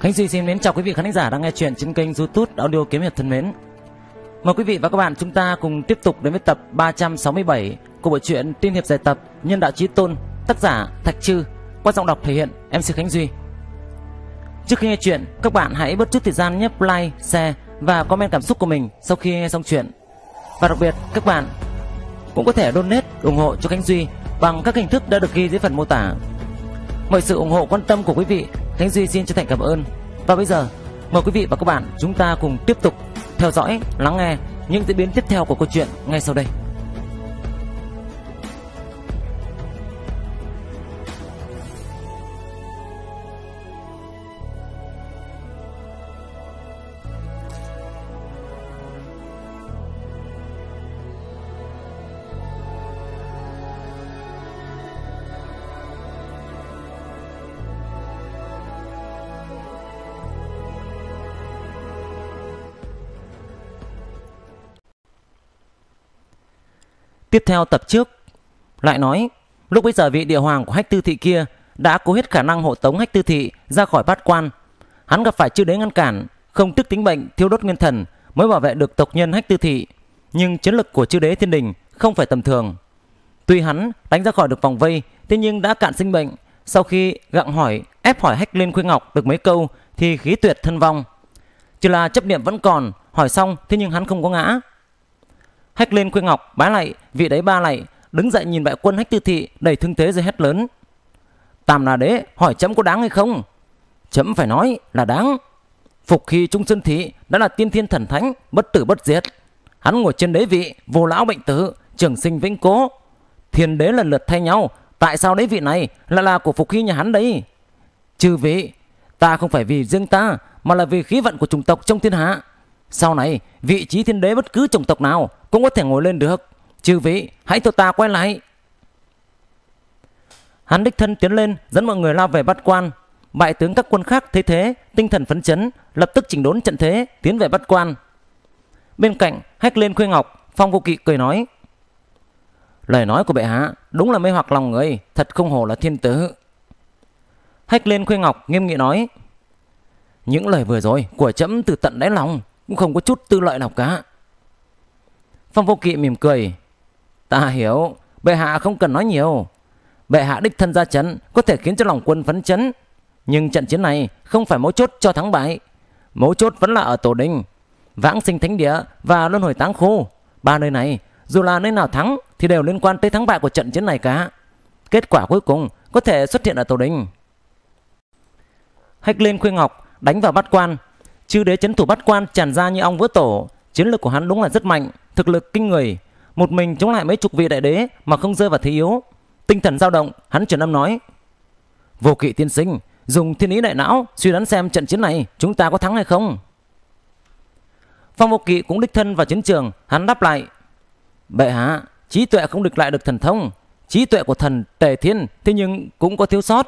Khánh Duy xin mến chào quý vị khán giả đang nghe chuyện trên kênh YouTube Audio Kiếm Hiệp thân mến. Mời quý vị và các bạn chúng ta cùng tiếp tục đến với tập 367 của bộ truyện Tiên hiệp giải tập Nhân đạo chí tôn, tác giả Thạch Trư, qua giọng đọc thể hiện MC Khánh Duy. Trước khi nghe chuyện, các bạn hãy bớt chút thời gian nhấp like, share và comment cảm xúc của mình sau khi nghe xong chuyện. Và đặc biệt, các bạn cũng có thể donate ủng hộ cho Khánh Duy bằng các hình thức đã được ghi dưới phần mô tả. Mời sự ủng hộ quan tâm của quý vị Khánh Duy xin chân thành cảm ơn. Và bây giờ, mời quý vị và các bạn chúng ta cùng tiếp tục theo dõi, lắng nghe những diễn biến tiếp theo của câu chuyện ngay sau đây. Tiếp theo tập trước, lại nói, lúc bấy giờ vị địa hoàng của Hách Tư Thị kia đã cố hết khả năng hộ tống Hách Tư Thị ra khỏi bát quan. Hắn gặp phải chư đế ngăn cản, không tức tính bệnh thiếu đốt nguyên thần mới bảo vệ được tộc nhân Hách Tư Thị. Nhưng chiến lực của chư đế thiên đình không phải tầm thường. Tuy hắn đánh ra khỏi được vòng vây, thế nhưng đã cạn sinh bệnh. Sau khi gặng hỏi, ép hỏi Hách Liên Khuyên Ngọc được mấy câu thì khí tuyệt thân vong. Chỉ là chấp niệm vẫn còn, hỏi xong thế nhưng hắn không có ngã. Hách lên khuyên ngọc, bá lạy vị đấy ba lạy đứng dậy nhìn bại quân hách tư thị, đầy thương thế rồi hét lớn. Tam là đế, hỏi chấm có đáng hay không? Chấm phải nói là đáng. Phục khi trung sơn thị đã là tiên thiên thần thánh, bất tử bất diệt. Hắn ngồi trên đế vị, vô lão bệnh tử, trường sinh vĩnh cố. Thiên đế lần lượt thay nhau, tại sao đế vị này là là của phục khi nhà hắn đấy? Chư vị, ta không phải vì riêng ta, mà là vì khí vận của chủng tộc trong thiên hạ. Sau này, vị trí thiên đế bất cứ chủng tộc nào cũng có thể ngồi lên được. Chư vị, hãy theo ta quay lại. Hắn đích thân tiến lên, dẫn mọi người lao về bắt quan. Bại tướng các quân khác thấy thế, tinh thần phấn chấn, lập tức chỉnh đốn trận thế, tiến về bắt quan. Bên cạnh, hách lên khuê ngọc, phong vô kỵ cười nói. Lời nói của bệ hạ đúng là mê hoặc lòng người, thật không hổ là thiên tử. Hách lên khuê ngọc nghiêm nghị nói. Những lời vừa rồi của chấm từ tận đáy lòng cũng không có chút tư lợi nào cả. Phong vô kỵ mỉm cười. Ta hiểu, bệ hạ không cần nói nhiều. Bệ hạ đích thân ra chấn có thể khiến cho lòng quân phấn chấn. Nhưng trận chiến này không phải mấu chốt cho thắng bại. Mấu chốt vẫn là ở Tổ Đình, Vãng sinh thánh địa và luân hồi táng khu. Ba nơi này, dù là nơi nào thắng thì đều liên quan tới thắng bại của trận chiến này cả. Kết quả cuối cùng có thể xuất hiện ở Tổ Đình. Hách lên khuyên ngọc, đánh vào bắt quan. Chư đế chấn thủ bắt quan tràn ra như ong vỡ tổ, Chiến lược của hắn đúng là rất mạnh, thực lực kinh người, một mình chống lại mấy chục vị đại đế mà không rơi vào thế yếu. Tinh thần dao động, hắn truyền âm nói: "Vô Kỵ tiên sinh, dùng thiên ý đại não suy đoán xem trận chiến này chúng ta có thắng hay không?" Phong Vô Kỵ cũng đích thân vào chiến trường, hắn đáp lại: "Bệ hạ, trí tuệ không địch lại được thần thông, trí tuệ của thần Tề Thiên thế nhưng cũng có thiếu sót.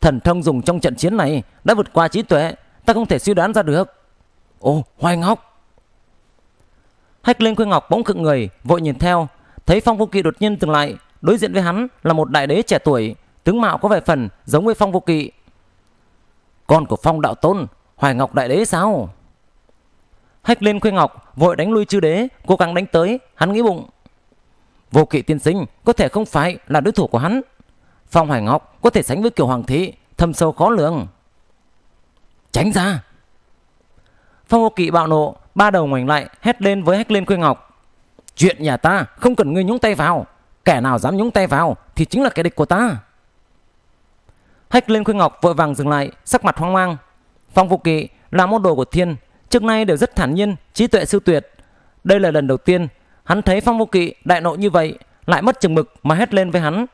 Thần thông dùng trong trận chiến này đã vượt qua trí tuệ, ta không thể suy đoán ra được." Ồ, Hoài Ngọc Hách Linh Khuyên Ngọc bỗng khựng người, vội nhìn theo, thấy Phong Vô Kỵ đột nhiên dừng lại, đối diện với hắn là một đại đế trẻ tuổi, tướng mạo có vẻ phần giống với Phong Vô Kỵ. Con của Phong đạo tôn, Hoài Ngọc đại đế sao? Hách Liên Khuyên Ngọc vội đánh lui chư đế, cố gắng đánh tới, hắn nghĩ bụng. Vô Kỵ tiên sinh có thể không phải là đối thủ của hắn. Phong Hoài Ngọc có thể sánh với Kiều Hoàng thị, thâm sâu khó lường. Tránh ra, Phong Vô Kỵ bạo nộ, ba đầu ngoảnh lại, hét lên với hét lên khuyên ngọc. Chuyện nhà ta không cần ngươi nhúng tay vào, kẻ nào dám nhúng tay vào thì chính là kẻ địch của ta. Hách lên khuyên ngọc vội vàng dừng lại, sắc mặt hoang mang. Phong Vô Kỵ là môn đồ của Thiên, trước nay đều rất thản nhiên, trí tuệ siêu tuyệt. Đây là lần đầu tiên hắn thấy Phong Vô Kỵ đại nộ như vậy, lại mất chừng mực mà hét lên với hắn.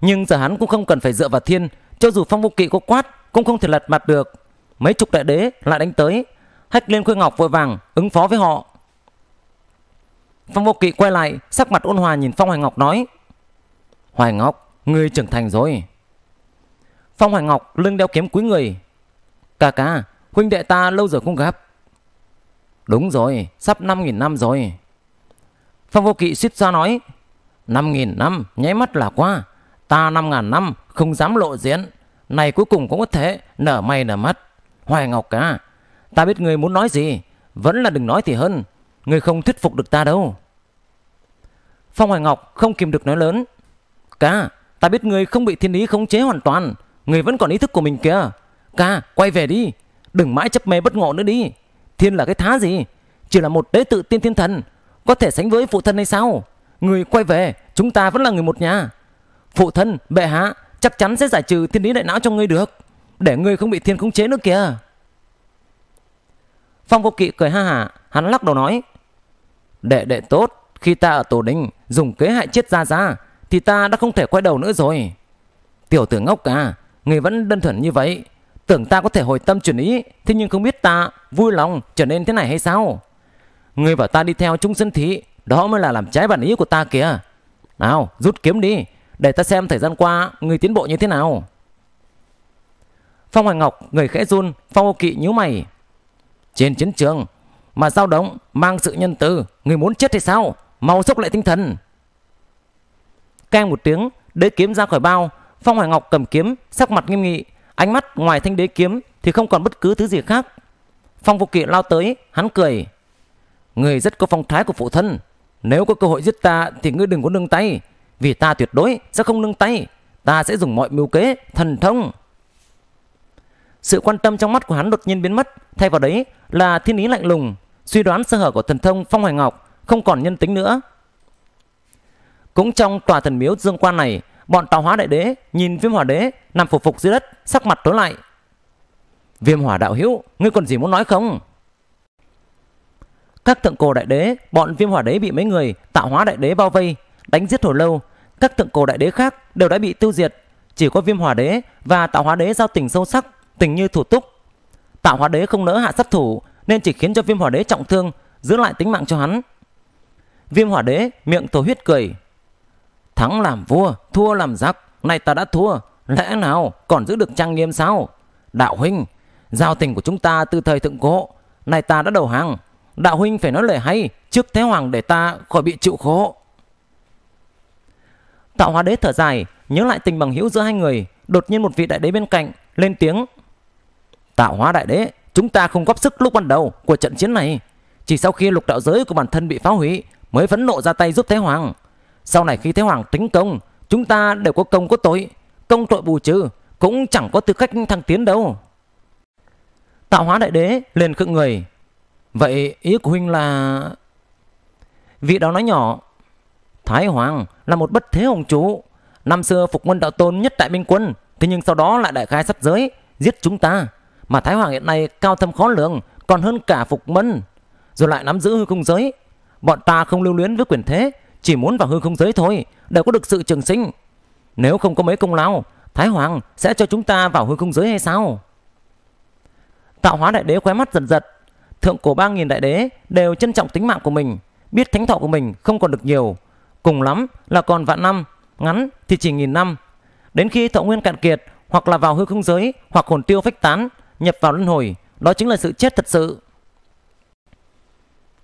Nhưng giờ hắn cũng không cần phải dựa vào Thiên, cho dù Phong Vô Kỵ có quát cũng không thể lật mặt được mấy chục đại đế lại đánh tới, Hách Liên Khôi Ngọc vội vàng ứng phó với họ. Phong Vô Kỵ quay lại, sắc mặt ôn hòa nhìn Phong Hoài Ngọc nói: "Hoài Ngọc, ngươi trưởng thành rồi." Phong Hoài Ngọc lưng đeo kiếm cúi người, "Ca ca, huynh đệ ta lâu giờ không gặp." "Đúng rồi, sắp năm nghìn năm rồi." Phong Vô Kỵ suýt ra nói: năm nghìn năm, nháy mắt là qua, ta năm ngàn năm không dám lộ diện, này cuối cùng cũng có thể nở mày nở mắt." Hoài Ngọc cả, à, ta biết ngươi muốn nói gì, vẫn là đừng nói thì hơn, ngươi không thuyết phục được ta đâu. Phong Hoài Ngọc không kìm được nói lớn. Ca, ta biết ngươi không bị thiên lý khống chế hoàn toàn, ngươi vẫn còn ý thức của mình kìa. Ca, quay về đi, đừng mãi chấp mê bất ngộ nữa đi. Thiên là cái thá gì, chỉ là một đế tự tiên thiên thần, có thể sánh với phụ thân hay sao? Ngươi quay về, chúng ta vẫn là người một nhà. Phụ thân, bệ hạ, chắc chắn sẽ giải trừ thiên lý đại não cho ngươi được. Để ngươi không bị thiên khống chế nữa kìa Phong vô kỵ cười ha hả Hắn lắc đầu nói Đệ đệ tốt Khi ta ở tổ đình Dùng kế hại chết ra ra Thì ta đã không thể quay đầu nữa rồi Tiểu tử ngốc à Ngươi vẫn đơn thuần như vậy Tưởng ta có thể hồi tâm chuyển ý Thế nhưng không biết ta vui lòng trở nên thế này hay sao Ngươi bảo ta đi theo trung sân thị Đó mới là làm trái bản ý của ta kìa Nào rút kiếm đi Để ta xem thời gian qua người tiến bộ như thế nào Phong Hoài Ngọc người khẽ run, Phong Âu Kỵ nhíu mày. Trên chiến trường mà dao động mang sự nhân từ, người muốn chết thì sao? Mau sốc lại tinh thần. Cang một tiếng, đế kiếm ra khỏi bao, Phong Hoài Ngọc cầm kiếm, sắc mặt nghiêm nghị, ánh mắt ngoài thanh đế kiếm thì không còn bất cứ thứ gì khác. Phong Vô Kỵ lao tới, hắn cười. Người rất có phong thái của phụ thân, nếu có cơ hội giết ta thì ngươi đừng có nương tay, vì ta tuyệt đối sẽ không nương tay, ta sẽ dùng mọi mưu kế, thần thông. Sự quan tâm trong mắt của hắn đột nhiên biến mất, thay vào đấy là thiên ý lạnh lùng, suy đoán sơ hở của thần thông Phong Hoài Ngọc không còn nhân tính nữa. Cũng trong tòa thần miếu dương quan này, bọn tào hóa đại đế nhìn viêm hỏa đế nằm phục phục dưới đất, sắc mặt tối lại. Viêm hỏa đạo hữu, ngươi còn gì muốn nói không? Các thượng cổ đại đế, bọn viêm hỏa đế bị mấy người tạo hóa đại đế bao vây, đánh giết hồi lâu. Các thượng cổ đại đế khác đều đã bị tiêu diệt, chỉ có viêm hỏa đế và tạo hóa đế giao tình sâu sắc tình như thủ túc. Tạo hóa đế không nỡ hạ sát thủ nên chỉ khiến cho viêm hỏa đế trọng thương, giữ lại tính mạng cho hắn. Viêm hỏa đế miệng thổ huyết cười. Thắng làm vua, thua làm giặc. nay ta đã thua, lẽ nào còn giữ được trang nghiêm sao? Đạo huynh, giao tình của chúng ta từ thời thượng cổ. nay ta đã đầu hàng. Đạo huynh phải nói lời hay trước Thế Hoàng để ta khỏi bị chịu khổ. Tạo hóa đế thở dài, nhớ lại tình bằng hữu giữa hai người. Đột nhiên một vị đại đế bên cạnh lên tiếng Tạo hóa đại đế, chúng ta không góp sức lúc ban đầu của trận chiến này. Chỉ sau khi lục đạo giới của bản thân bị phá hủy mới phẫn nộ ra tay giúp Thế Hoàng. Sau này khi Thế Hoàng tính công, chúng ta đều có công có tội. Công tội bù trừ cũng chẳng có tư cách thăng tiến đâu. Tạo hóa đại đế liền khựng người. Vậy ý của huynh là... Vị đó nói nhỏ. Thái Hoàng là một bất thế hồng chú, Năm xưa phục quân đạo tôn nhất tại binh quân. Thế nhưng sau đó lại đại khai sắp giới, giết chúng ta. Mà Thái Hoàng hiện nay cao thâm khó lường Còn hơn cả Phục Mân Rồi lại nắm giữ hư không giới Bọn ta không lưu luyến với quyền thế Chỉ muốn vào hư không giới thôi Để có được sự trường sinh Nếu không có mấy công lao Thái Hoàng sẽ cho chúng ta vào hư không giới hay sao Tạo hóa đại đế khóe mắt dần giật Thượng cổ ba nghìn đại đế đều trân trọng tính mạng của mình Biết thánh thọ của mình không còn được nhiều Cùng lắm là còn vạn năm Ngắn thì chỉ nghìn năm Đến khi thọ nguyên cạn kiệt Hoặc là vào hư không giới Hoặc hồn tiêu phách tán nhập vào luân hồi, đó chính là sự chết thật sự.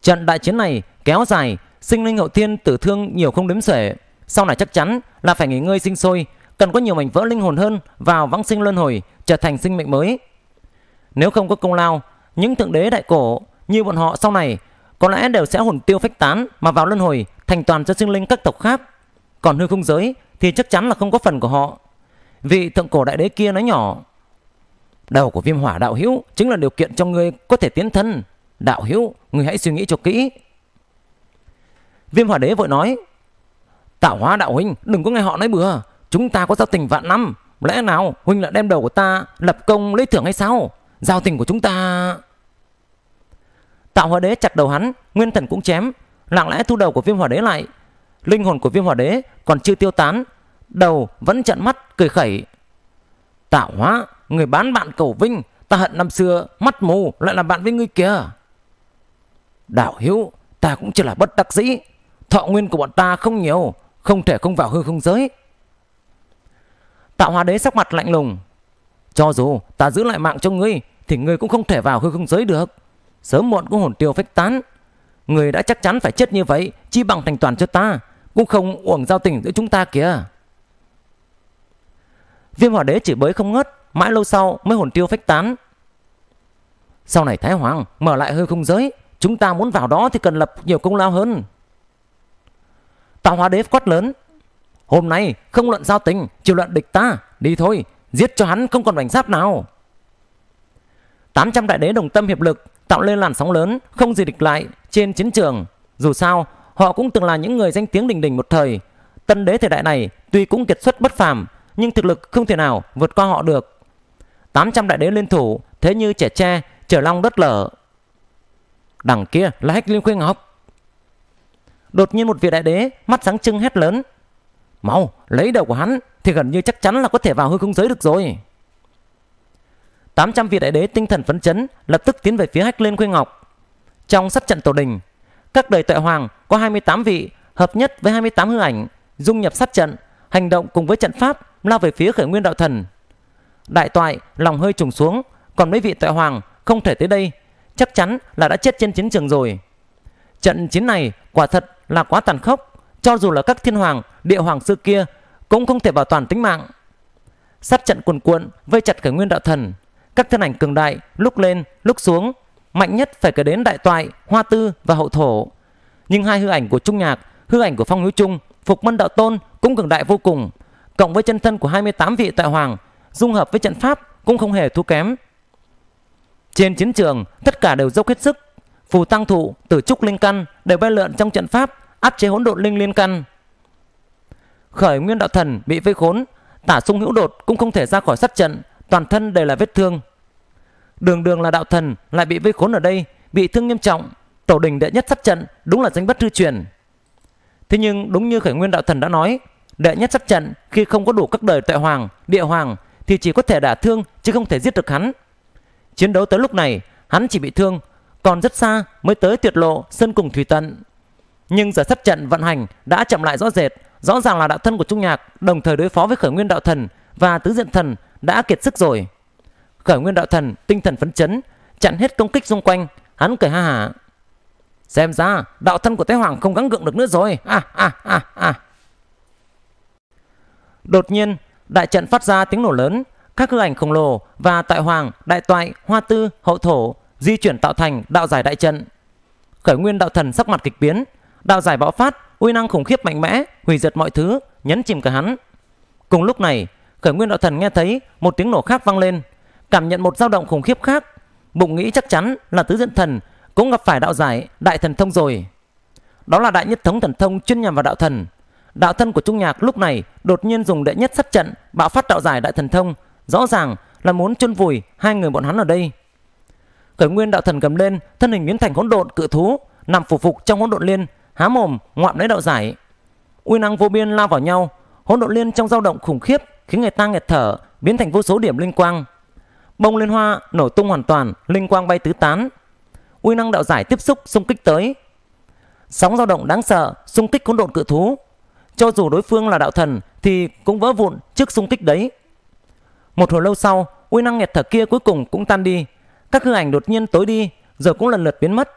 Trận đại chiến này kéo dài, sinh linh hậu thiên tử thương nhiều không đếm xuể. Sau này chắc chắn là phải nghỉ ngơi sinh sôi, cần có nhiều mảnh vỡ linh hồn hơn vào vãng sinh luân hồi, trở thành sinh mệnh mới. Nếu không có công lao, những thượng đế đại cổ như bọn họ sau này có lẽ đều sẽ hồn tiêu phách tán mà vào luân hồi thành toàn cho sinh linh các tộc khác. Còn hư không giới thì chắc chắn là không có phần của họ. Vị thượng cổ đại đế kia nói nhỏ, Đầu của viêm hỏa đạo hữu chính là điều kiện cho ngươi có thể tiến thân. Đạo hữu, ngươi hãy suy nghĩ cho kỹ. Viêm hỏa đế vội nói. Tạo hóa đạo huynh, đừng có nghe họ nói bừa. Chúng ta có giao tình vạn năm. Lẽ nào huynh lại đem đầu của ta lập công lấy thưởng hay sao? Giao tình của chúng ta... Tạo hóa đế chặt đầu hắn, nguyên thần cũng chém. Lặng lẽ thu đầu của viêm hỏa đế lại. Linh hồn của viêm hỏa đế còn chưa tiêu tán. Đầu vẫn chặn mắt cười khẩy. Tạo hóa Người bán bạn cầu Vinh Ta hận năm xưa mắt mù lại là bạn với ngươi kìa Đảo Hiếu Ta cũng chỉ là bất đắc dĩ Thọ nguyên của bọn ta không nhiều Không thể không vào hư không giới Tạo hòa đế sắc mặt lạnh lùng Cho dù ta giữ lại mạng cho ngươi Thì ngươi cũng không thể vào hư không giới được Sớm muộn cũng hồn tiêu phách tán người đã chắc chắn phải chết như vậy Chi bằng thành toàn cho ta Cũng không uổng giao tình giữa chúng ta kìa Viêm hòa đế chỉ bới không ngớt mãi lâu sau mới hồn tiêu phách tán. Sau này Thái Hoàng mở lại hư không giới, chúng ta muốn vào đó thì cần lập nhiều công lao hơn. Tạo hóa đế quát lớn, hôm nay không luận giao tình, chỉ luận địch ta, đi thôi, giết cho hắn không còn mảnh giáp nào. 800 đại đế đồng tâm hiệp lực tạo lên làn sóng lớn, không gì địch lại trên chiến trường. Dù sao, họ cũng từng là những người danh tiếng đình đình một thời. Tân đế thời đại này tuy cũng kiệt xuất bất phàm, nhưng thực lực không thể nào vượt qua họ được. 800 đại đế liên thủ Thế như trẻ tre Trở long đất lở Đằng kia là hách liên khuyên ngọc Đột nhiên một vị đại đế Mắt sáng trưng hét lớn Mau lấy đầu của hắn Thì gần như chắc chắn là có thể vào hư không giới được rồi 800 vị đại đế tinh thần phấn chấn Lập tức tiến về phía hách liên khuyên ngọc Trong sát trận tổ đình Các đời tuệ hoàng có 28 vị Hợp nhất với 28 hư ảnh Dung nhập sát trận Hành động cùng với trận pháp lao về phía khởi nguyên đạo thần Đại toại lòng hơi trùng xuống Còn mấy vị toại hoàng không thể tới đây Chắc chắn là đã chết trên chiến trường rồi Trận chiến này quả thật là quá tàn khốc Cho dù là các thiên hoàng, địa hoàng xưa kia Cũng không thể bảo toàn tính mạng Sát trận cuồn cuộn vây chặt cả nguyên đạo thần Các thân ảnh cường đại lúc lên lúc xuống Mạnh nhất phải kể đến đại toại, hoa tư và hậu thổ Nhưng hai hư ảnh của trung nhạc Hư ảnh của phong hiếu trung Phục mân đạo tôn cũng cường đại vô cùng Cộng với chân thân của 28 vị tại hoàng dung hợp với trận pháp cũng không hề thua kém. Trên chiến trường, tất cả đều dốc hết sức. Phù tăng thụ, tử trúc linh căn đều bay lượn trong trận pháp, áp chế hỗn độn linh liên căn. Khởi nguyên đạo thần bị vây khốn, tả sung hữu đột cũng không thể ra khỏi sát trận, toàn thân đều là vết thương. Đường đường là đạo thần lại bị vây khốn ở đây, bị thương nghiêm trọng, tổ đình đệ nhất sát trận đúng là danh bất hư truyền. Thế nhưng đúng như khởi nguyên đạo thần đã nói, đệ nhất sát trận khi không có đủ các đời tuệ hoàng, địa hoàng thì chỉ có thể đả thương chứ không thể giết được hắn. Chiến đấu tới lúc này, hắn chỉ bị thương, còn rất xa mới tới tuyệt lộ sân cùng thủy tận. Nhưng giờ sắp trận vận hành đã chậm lại rõ rệt, rõ ràng là đạo thân của Trung Nhạc đồng thời đối phó với khởi nguyên đạo thần và tứ diện thần đã kiệt sức rồi. Khởi nguyên đạo thần tinh thần phấn chấn, chặn hết công kích xung quanh, hắn cười ha hả. Xem ra đạo thân của Tế Hoàng không gắng gượng được nữa rồi. À à à à. Đột nhiên Đại trận phát ra tiếng nổ lớn, các hư ảnh khổng lồ và tại hoàng, đại toại, hoa tư, hậu thổ di chuyển tạo thành đạo giải đại trận. Khởi nguyên đạo thần sắc mặt kịch biến, đạo giải bạo phát, uy năng khủng khiếp mạnh mẽ, hủy diệt mọi thứ, nhấn chìm cả hắn. Cùng lúc này, khởi nguyên đạo thần nghe thấy một tiếng nổ khác vang lên, cảm nhận một dao động khủng khiếp khác, bụng nghĩ chắc chắn là tứ diện thần cũng gặp phải đạo giải đại thần thông rồi. Đó là đại nhất thống thần thông chuyên nhằm vào đạo thần, đạo thân của Trung Nhạc lúc này đột nhiên dùng đệ nhất sát trận bạo phát đạo giải đại thần thông, rõ ràng là muốn chôn vùi hai người bọn hắn ở đây. Khởi Nguyên đạo thần cầm lên, thân hình biến thành hỗn độn cự thú, nằm phủ phục trong hỗn độn liên, há mồm ngoạm lấy đạo giải. Uy năng vô biên lao vào nhau, hỗn độn liên trong dao động khủng khiếp khiến người ta nghẹt thở, biến thành vô số điểm linh quang. Bông liên hoa nổ tung hoàn toàn, linh quang bay tứ tán. Uy năng đạo giải tiếp xúc xung kích tới. Sóng dao động đáng sợ xung kích hỗn độn cự thú, cho dù đối phương là đạo thần thì cũng vỡ vụn trước xung kích đấy. Một hồi lâu sau, uy năng nghẹt thở kia cuối cùng cũng tan đi. Các hư ảnh đột nhiên tối đi, giờ cũng lần lượt biến mất.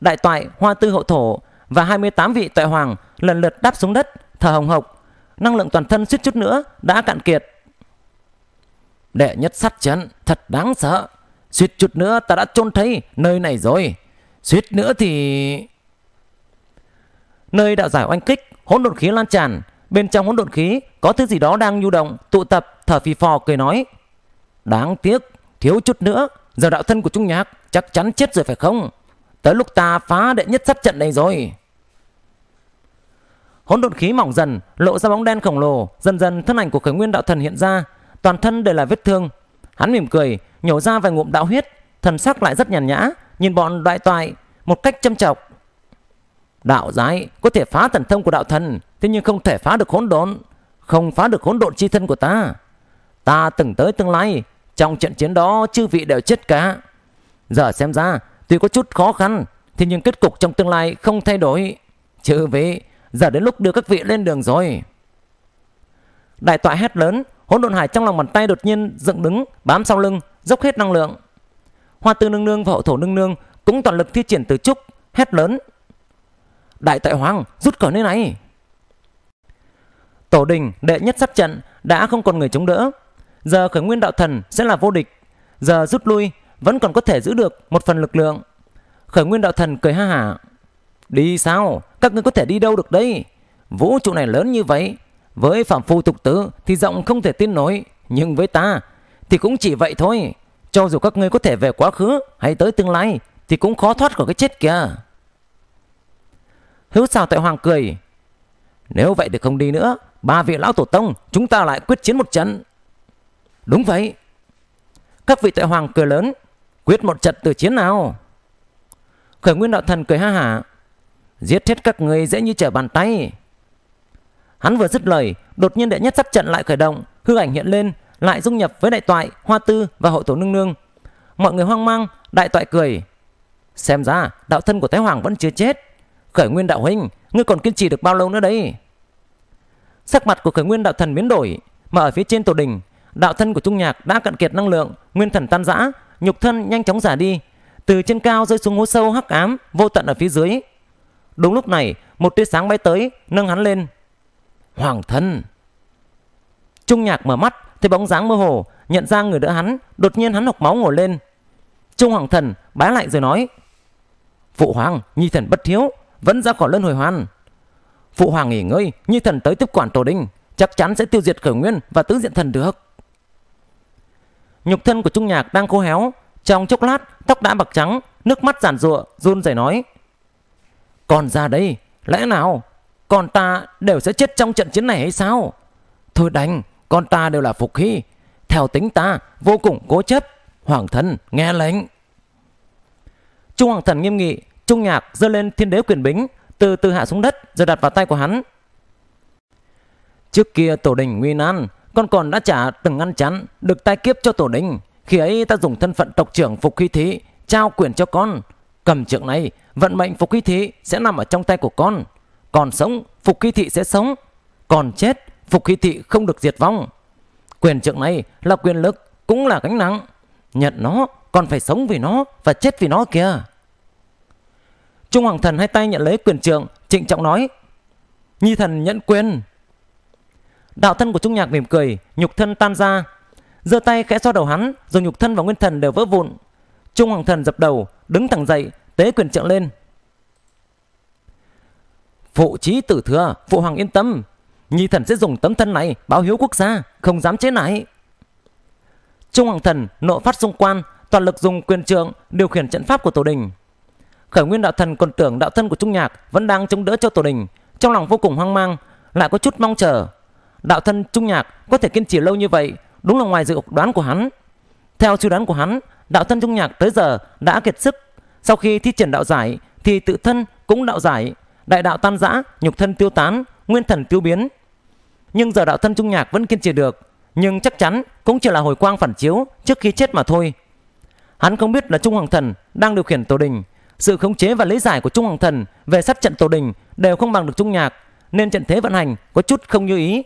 Đại toại, hoa tư hậu thổ và 28 vị toại hoàng lần lượt đáp xuống đất, thở hồng hộc. Năng lượng toàn thân suýt chút nữa đã cạn kiệt. Đệ nhất sát chấn, thật đáng sợ. Suýt chút nữa ta đã trôn thấy nơi này rồi. Suýt nữa thì... Nơi đạo giải oanh kích, hỗn độn khí lan tràn, bên trong hỗn độn khí có thứ gì đó đang nhu động, tụ tập, thở phì phò cười nói. Đáng tiếc, thiếu chút nữa, giờ đạo thân của Trung Nhạc chắc chắn chết rồi phải không? Tới lúc ta phá đệ nhất sát trận này rồi. Hỗn độn khí mỏng dần, lộ ra bóng đen khổng lồ, dần dần thân ảnh của Khởi Nguyên đạo thần hiện ra, toàn thân đều là vết thương. Hắn mỉm cười, nhổ ra vài ngụm đạo huyết, thần sắc lại rất nhàn nhã, nhìn bọn đại toại một cách châm chọc Đạo giái có thể phá thần thông của đạo thần, thế nhưng không thể phá được hỗn độn, không phá được hỗn độn chi thân của ta. Ta từng tới tương lai, trong trận chiến đó chư vị đều chết cả. Giờ xem ra, tuy có chút khó khăn, thế nhưng kết cục trong tương lai không thay đổi. Chư vị, giờ đến lúc đưa các vị lên đường rồi. Đại tọa hét lớn, hỗn độn hải trong lòng bàn tay đột nhiên dựng đứng, bám sau lưng, dốc hết năng lượng. Hoa tư nương nương và hậu thổ nương nương cũng toàn lực thi triển từ trúc, hét lớn Đại tại hoàng, rút khỏi nơi này. Tổ đình đệ nhất sắp trận đã không còn người chống đỡ. Giờ khởi nguyên đạo thần sẽ là vô địch. Giờ rút lui vẫn còn có thể giữ được một phần lực lượng. Khởi nguyên đạo thần cười ha hả. Đi sao? Các ngươi có thể đi đâu được đây? Vũ trụ này lớn như vậy. Với phạm phu tục tử thì rộng không thể tin nổi. Nhưng với ta thì cũng chỉ vậy thôi. Cho dù các ngươi có thể về quá khứ hay tới tương lai thì cũng khó thoát khỏi cái chết kìa. Hữu sao tại hoàng cười Nếu vậy thì không đi nữa Ba vị lão tổ tông Chúng ta lại quyết chiến một trận Đúng vậy Các vị tại hoàng cười lớn Quyết một trận từ chiến nào Khởi nguyên đạo thần cười ha hả Giết chết các người dễ như trở bàn tay Hắn vừa dứt lời Đột nhiên đệ nhất sắp trận lại khởi động Hư ảnh hiện lên Lại dung nhập với đại toại, hoa tư và hội tổ nương nương Mọi người hoang mang Đại toại cười Xem ra đạo thân của Thái Hoàng vẫn chưa chết Khởi Nguyên đạo huynh, ngươi còn kiên trì được bao lâu nữa đấy? Sắc mặt của Khởi Nguyên đạo thần biến đổi, mà ở phía trên tổ đình, đạo thân của Trung Nhạc đã cạn kiệt năng lượng, nguyên thần tan rã, nhục thân nhanh chóng giả đi, từ trên cao rơi xuống hố sâu hắc ám vô tận ở phía dưới. Đúng lúc này, một tia sáng bay tới, nâng hắn lên. Hoàng thân. Trung Nhạc mở mắt, thấy bóng dáng mơ hồ, nhận ra người đỡ hắn, đột nhiên hắn hộc máu ngồi lên. Trung Hoàng thần bá lại rồi nói: "Phụ hoàng, nhi thần bất thiếu, vẫn ra khỏi luân hồi hoàn. Phụ hoàng nghỉ ngơi, như thần tới tiếp quản tổ đình, chắc chắn sẽ tiêu diệt khởi nguyên và tứ diện thần được. Nhục thân của Trung Nhạc đang khô héo, trong chốc lát, tóc đã bạc trắng, nước mắt giản rụa, run rẩy nói: "Còn ra đây, lẽ nào còn ta đều sẽ chết trong trận chiến này hay sao? Thôi đành, con ta đều là phục hy, theo tính ta vô cùng cố chấp, hoàng thân nghe lệnh." Trung hoàng thần nghiêm nghị, Trung Nhạc giơ lên thiên đế quyền bính, từ từ hạ xuống đất rồi đặt vào tay của hắn. Trước kia tổ đình nguy nan, con còn đã trả từng ngăn chắn được tai kiếp cho tổ đình. Khi ấy ta dùng thân phận tộc trưởng Phục Khí Thí trao quyền cho con. Cầm trượng này, vận mệnh Phục Khí Thí sẽ nằm ở trong tay của con. Còn sống, Phục Khí Thị sẽ sống. Còn chết, Phục Khí Thị không được diệt vong. Quyền trượng này là quyền lực, cũng là gánh nặng. Nhận nó, còn phải sống vì nó và chết vì nó kìa. Trung Hoàng Thần hai tay nhận lấy quyền trượng, trịnh trọng nói. Nhi thần nhận quyền. Đạo thân của Trung Nhạc mỉm cười, nhục thân tan ra. giơ tay khẽ xoa đầu hắn, rồi nhục thân và nguyên thần đều vỡ vụn. Trung Hoàng Thần dập đầu, đứng thẳng dậy, tế quyền trượng lên. Phụ trí tử thừa, phụ hoàng yên tâm. Nhi thần sẽ dùng tấm thân này báo hiếu quốc gia, không dám chế nải. Trung Hoàng Thần nộ phát xung quan, toàn lực dùng quyền trượng điều khiển trận pháp của tổ đình khởi nguyên đạo thần còn tưởng đạo thân của trung nhạc vẫn đang chống đỡ cho tổ đình trong lòng vô cùng hoang mang lại có chút mong chờ đạo thân trung nhạc có thể kiên trì lâu như vậy đúng là ngoài dự đoán của hắn theo suy đoán của hắn đạo thân trung nhạc tới giờ đã kiệt sức sau khi thi triển đạo giải thì tự thân cũng đạo giải đại đạo tan rã nhục thân tiêu tán nguyên thần tiêu biến nhưng giờ đạo thân trung nhạc vẫn kiên trì được nhưng chắc chắn cũng chỉ là hồi quang phản chiếu trước khi chết mà thôi hắn không biết là trung hoàng thần đang điều khiển tổ đình sự khống chế và lý giải của Trung Hoàng Thần về sát trận tổ đình đều không bằng được Trung Nhạc, nên trận thế vận hành có chút không như ý.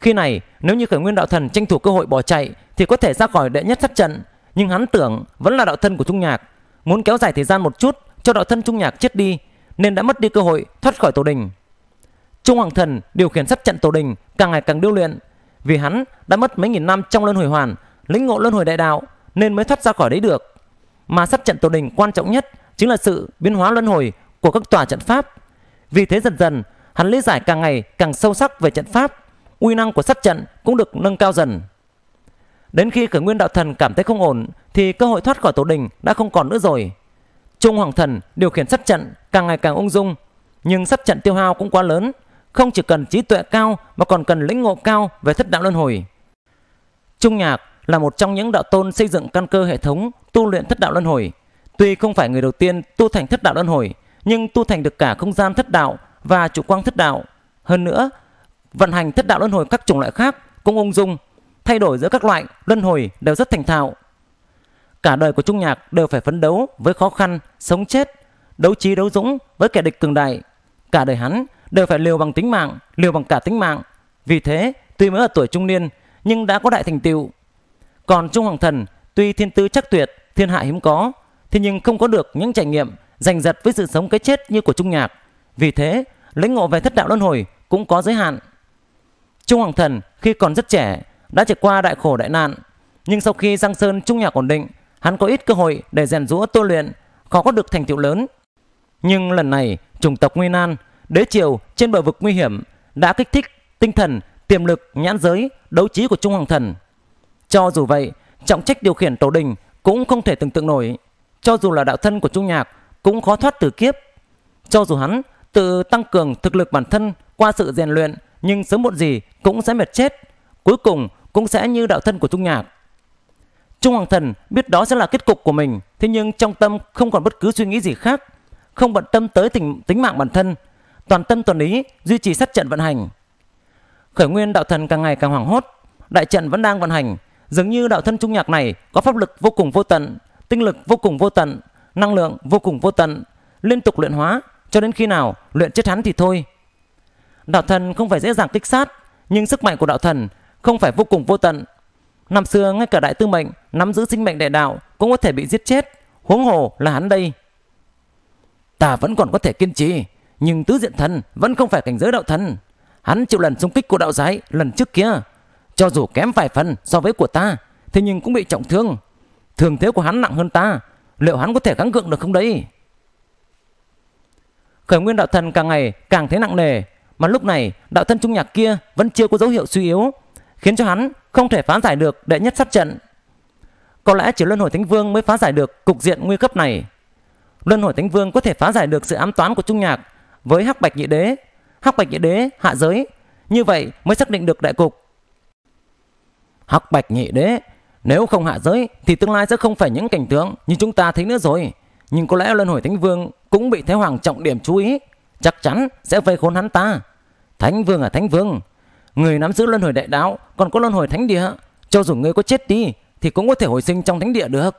Khi này, nếu như Khởi Nguyên Đạo Thần tranh thủ cơ hội bỏ chạy thì có thể ra khỏi đệ nhất sát trận, nhưng hắn tưởng vẫn là đạo thân của Trung Nhạc, muốn kéo dài thời gian một chút cho đạo thân Trung Nhạc chết đi nên đã mất đi cơ hội thoát khỏi tổ đình. Trung Hoàng Thần điều khiển sát trận tổ đình càng ngày càng điêu luyện, vì hắn đã mất mấy nghìn năm trong luân hồi hoàn, lĩnh ngộ luân hồi đại đạo nên mới thoát ra khỏi đấy được mà sát trận tổ đình quan trọng nhất chính là sự biến hóa luân hồi của các tòa trận pháp. Vì thế dần dần, hắn lý giải càng ngày càng sâu sắc về trận pháp, uy năng của sát trận cũng được nâng cao dần. Đến khi khởi nguyên đạo thần cảm thấy không ổn thì cơ hội thoát khỏi tổ đình đã không còn nữa rồi. Trung Hoàng Thần điều khiển sát trận càng ngày càng ung dung, nhưng sát trận tiêu hao cũng quá lớn, không chỉ cần trí tuệ cao mà còn cần lĩnh ngộ cao về thất đạo luân hồi. Trung Nhạc là một trong những đạo tôn xây dựng căn cơ hệ thống tu luyện thất đạo luân hồi. Tuy không phải người đầu tiên tu thành thất đạo luân hồi, nhưng tu thành được cả không gian thất đạo và chủ quang thất đạo. Hơn nữa, vận hành thất đạo luân hồi các chủng loại khác cũng ung dung, thay đổi giữa các loại luân hồi đều rất thành thạo. Cả đời của Trung Nhạc đều phải phấn đấu với khó khăn, sống chết, đấu trí đấu dũng với kẻ địch cường đại. Cả đời hắn đều phải liều bằng tính mạng, liều bằng cả tính mạng. Vì thế, tuy mới ở tuổi trung niên nhưng đã có đại thành tựu, còn Trung Hoàng Thần tuy thiên tư chắc tuyệt, thiên hạ hiếm có, thế nhưng không có được những trải nghiệm giành giật với sự sống cái chết như của Trung Nhạc. Vì thế, lĩnh ngộ về thất đạo luân hồi cũng có giới hạn. Trung Hoàng Thần khi còn rất trẻ đã trải qua đại khổ đại nạn, nhưng sau khi Giang Sơn Trung Nhạc ổn định, hắn có ít cơ hội để rèn rũa tu luyện, khó có được thành tựu lớn. Nhưng lần này, chủng tộc Nguyên An, đế triều trên bờ vực nguy hiểm đã kích thích tinh thần, tiềm lực, nhãn giới, đấu trí của Trung Hoàng Thần. Cho dù vậy, trọng trách điều khiển tổ đình cũng không thể tưởng tượng nổi. Cho dù là đạo thân của Trung Nhạc cũng khó thoát tử kiếp. Cho dù hắn tự tăng cường thực lực bản thân qua sự rèn luyện nhưng sớm muộn gì cũng sẽ mệt chết. Cuối cùng cũng sẽ như đạo thân của Trung Nhạc. Trung Hoàng Thần biết đó sẽ là kết cục của mình, thế nhưng trong tâm không còn bất cứ suy nghĩ gì khác, không bận tâm tới tình, tính mạng bản thân, toàn tâm toàn ý duy trì sát trận vận hành. Khởi nguyên đạo thần càng ngày càng hoảng hốt, đại trận vẫn đang vận hành, Dường như đạo thân trung nhạc này có pháp lực vô cùng vô tận, tinh lực vô cùng vô tận, năng lượng vô cùng vô tận, liên tục luyện hóa cho đến khi nào luyện chết hắn thì thôi. Đạo thần không phải dễ dàng kích sát, nhưng sức mạnh của đạo thần không phải vô cùng vô tận. Năm xưa ngay cả đại tư mệnh nắm giữ sinh mệnh đại đạo cũng có thể bị giết chết, huống hồ là hắn đây. Ta vẫn còn có thể kiên trì, nhưng tứ diện thần vẫn không phải cảnh giới đạo thần. Hắn chịu lần xung kích của đạo giái lần trước kia cho dù kém vài phần so với của ta Thế nhưng cũng bị trọng thương Thường thế của hắn nặng hơn ta Liệu hắn có thể gắng gượng được không đấy Khởi nguyên đạo thần càng ngày càng thấy nặng nề Mà lúc này đạo thân trung nhạc kia Vẫn chưa có dấu hiệu suy yếu Khiến cho hắn không thể phá giải được đệ nhất sát trận Có lẽ chỉ Luân Hồi Thánh Vương mới phá giải được cục diện nguy cấp này Luân Hồi Thánh Vương có thể phá giải được sự ám toán của Trung Nhạc với Hắc Bạch Nhị Đế. Hắc Bạch Nhị Đế hạ giới, như vậy mới xác định được đại cục Hắc bạch nhị đế, nếu không hạ giới thì tương lai sẽ không phải những cảnh tượng như chúng ta thấy nữa rồi. Nhưng có lẽ lân Hồi Thánh Vương cũng bị Thế Hoàng trọng điểm chú ý, chắc chắn sẽ vây khốn hắn ta. Thánh Vương à Thánh Vương, người nắm giữ lân Hồi Đại Đạo còn có lân Hồi Thánh Địa, cho dù ngươi có chết đi thì cũng có thể hồi sinh trong Thánh Địa được.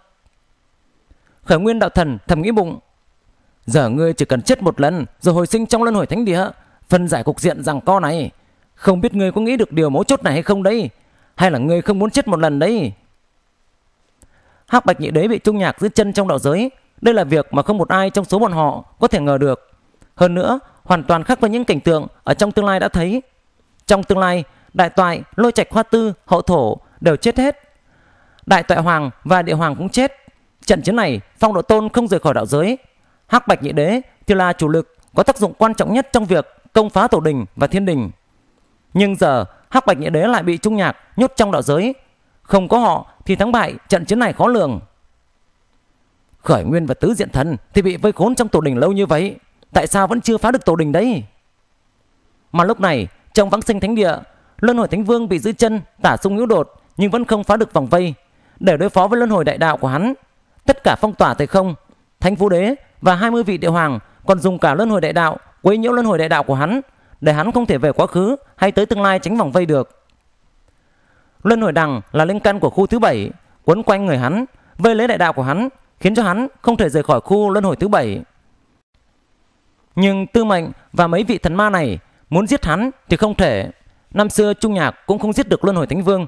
Khởi Nguyên Đạo Thần thầm nghĩ bụng, giờ ngươi chỉ cần chết một lần rồi hồi sinh trong lân Hồi Thánh Địa, phân giải cục diện rằng co này. Không biết ngươi có nghĩ được điều mấu chốt này hay không đấy hay là ngươi không muốn chết một lần đấy Hắc Bạch Nhị Đế bị Trung Nhạc dưới chân trong đạo giới Đây là việc mà không một ai trong số bọn họ có thể ngờ được Hơn nữa hoàn toàn khác với những cảnh tượng ở trong tương lai đã thấy Trong tương lai Đại Toại, Lôi Trạch Hoa Tư, Hậu Thổ đều chết hết Đại Toại Hoàng và Địa Hoàng cũng chết Trận chiến này Phong Độ Tôn không rời khỏi đạo giới Hắc Bạch Nhị Đế thì là chủ lực có tác dụng quan trọng nhất trong việc công phá tổ đình và thiên đình. Nhưng giờ Hắc Bạch nghĩa Đế lại bị Trung Nhạc nhốt trong đạo giới. Không có họ thì thắng bại trận chiến này khó lường. Khởi Nguyên và Tứ Diện Thần thì bị vây khốn trong tổ đình lâu như vậy. Tại sao vẫn chưa phá được tổ đình đấy? Mà lúc này, trong vắng sinh thánh địa, Luân hồi Thánh Vương bị giữ chân tả sung hữu đột nhưng vẫn không phá được vòng vây. Để đối phó với luân hồi đại đạo của hắn, tất cả phong tỏa tới không. Thánh Phú Đế và 20 vị địa hoàng còn dùng cả luân hồi đại đạo quấy nhiễu luân hồi đại đạo của hắn để hắn không thể về quá khứ hay tới tương lai tránh vòng vây được. Luân hồi đằng là linh căn của khu thứ bảy, quấn quanh người hắn, vây lấy đại đạo của hắn, khiến cho hắn không thể rời khỏi khu luân hồi thứ bảy. Nhưng Tư Mệnh và mấy vị thần ma này muốn giết hắn thì không thể. Năm xưa Trung Nhạc cũng không giết được Luân Hồi Thánh Vương.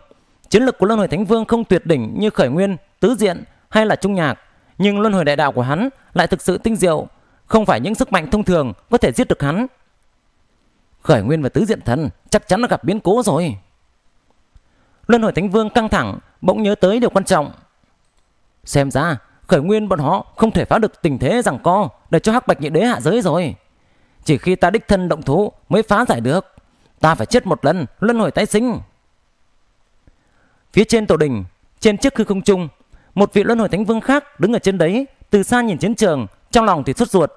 Chiến lực của Luân Hồi Thánh Vương không tuyệt đỉnh như Khởi Nguyên, Tứ Diện hay là Trung Nhạc, nhưng Luân Hồi Đại Đạo của hắn lại thực sự tinh diệu, không phải những sức mạnh thông thường có thể giết được hắn khởi nguyên và tứ diện thần chắc chắn là gặp biến cố rồi. Luân hồi Thánh Vương căng thẳng, bỗng nhớ tới điều quan trọng. Xem ra, khởi nguyên bọn họ không thể phá được tình thế rằng co để cho hắc bạch nhị đế hạ giới rồi. Chỉ khi ta đích thân động thủ mới phá giải được. Ta phải chết một lần, luân hồi tái sinh. Phía trên tổ đình, trên chiếc hư không trung, một vị luân hồi thánh vương khác đứng ở trên đấy, từ xa nhìn chiến trường, trong lòng thì sốt ruột,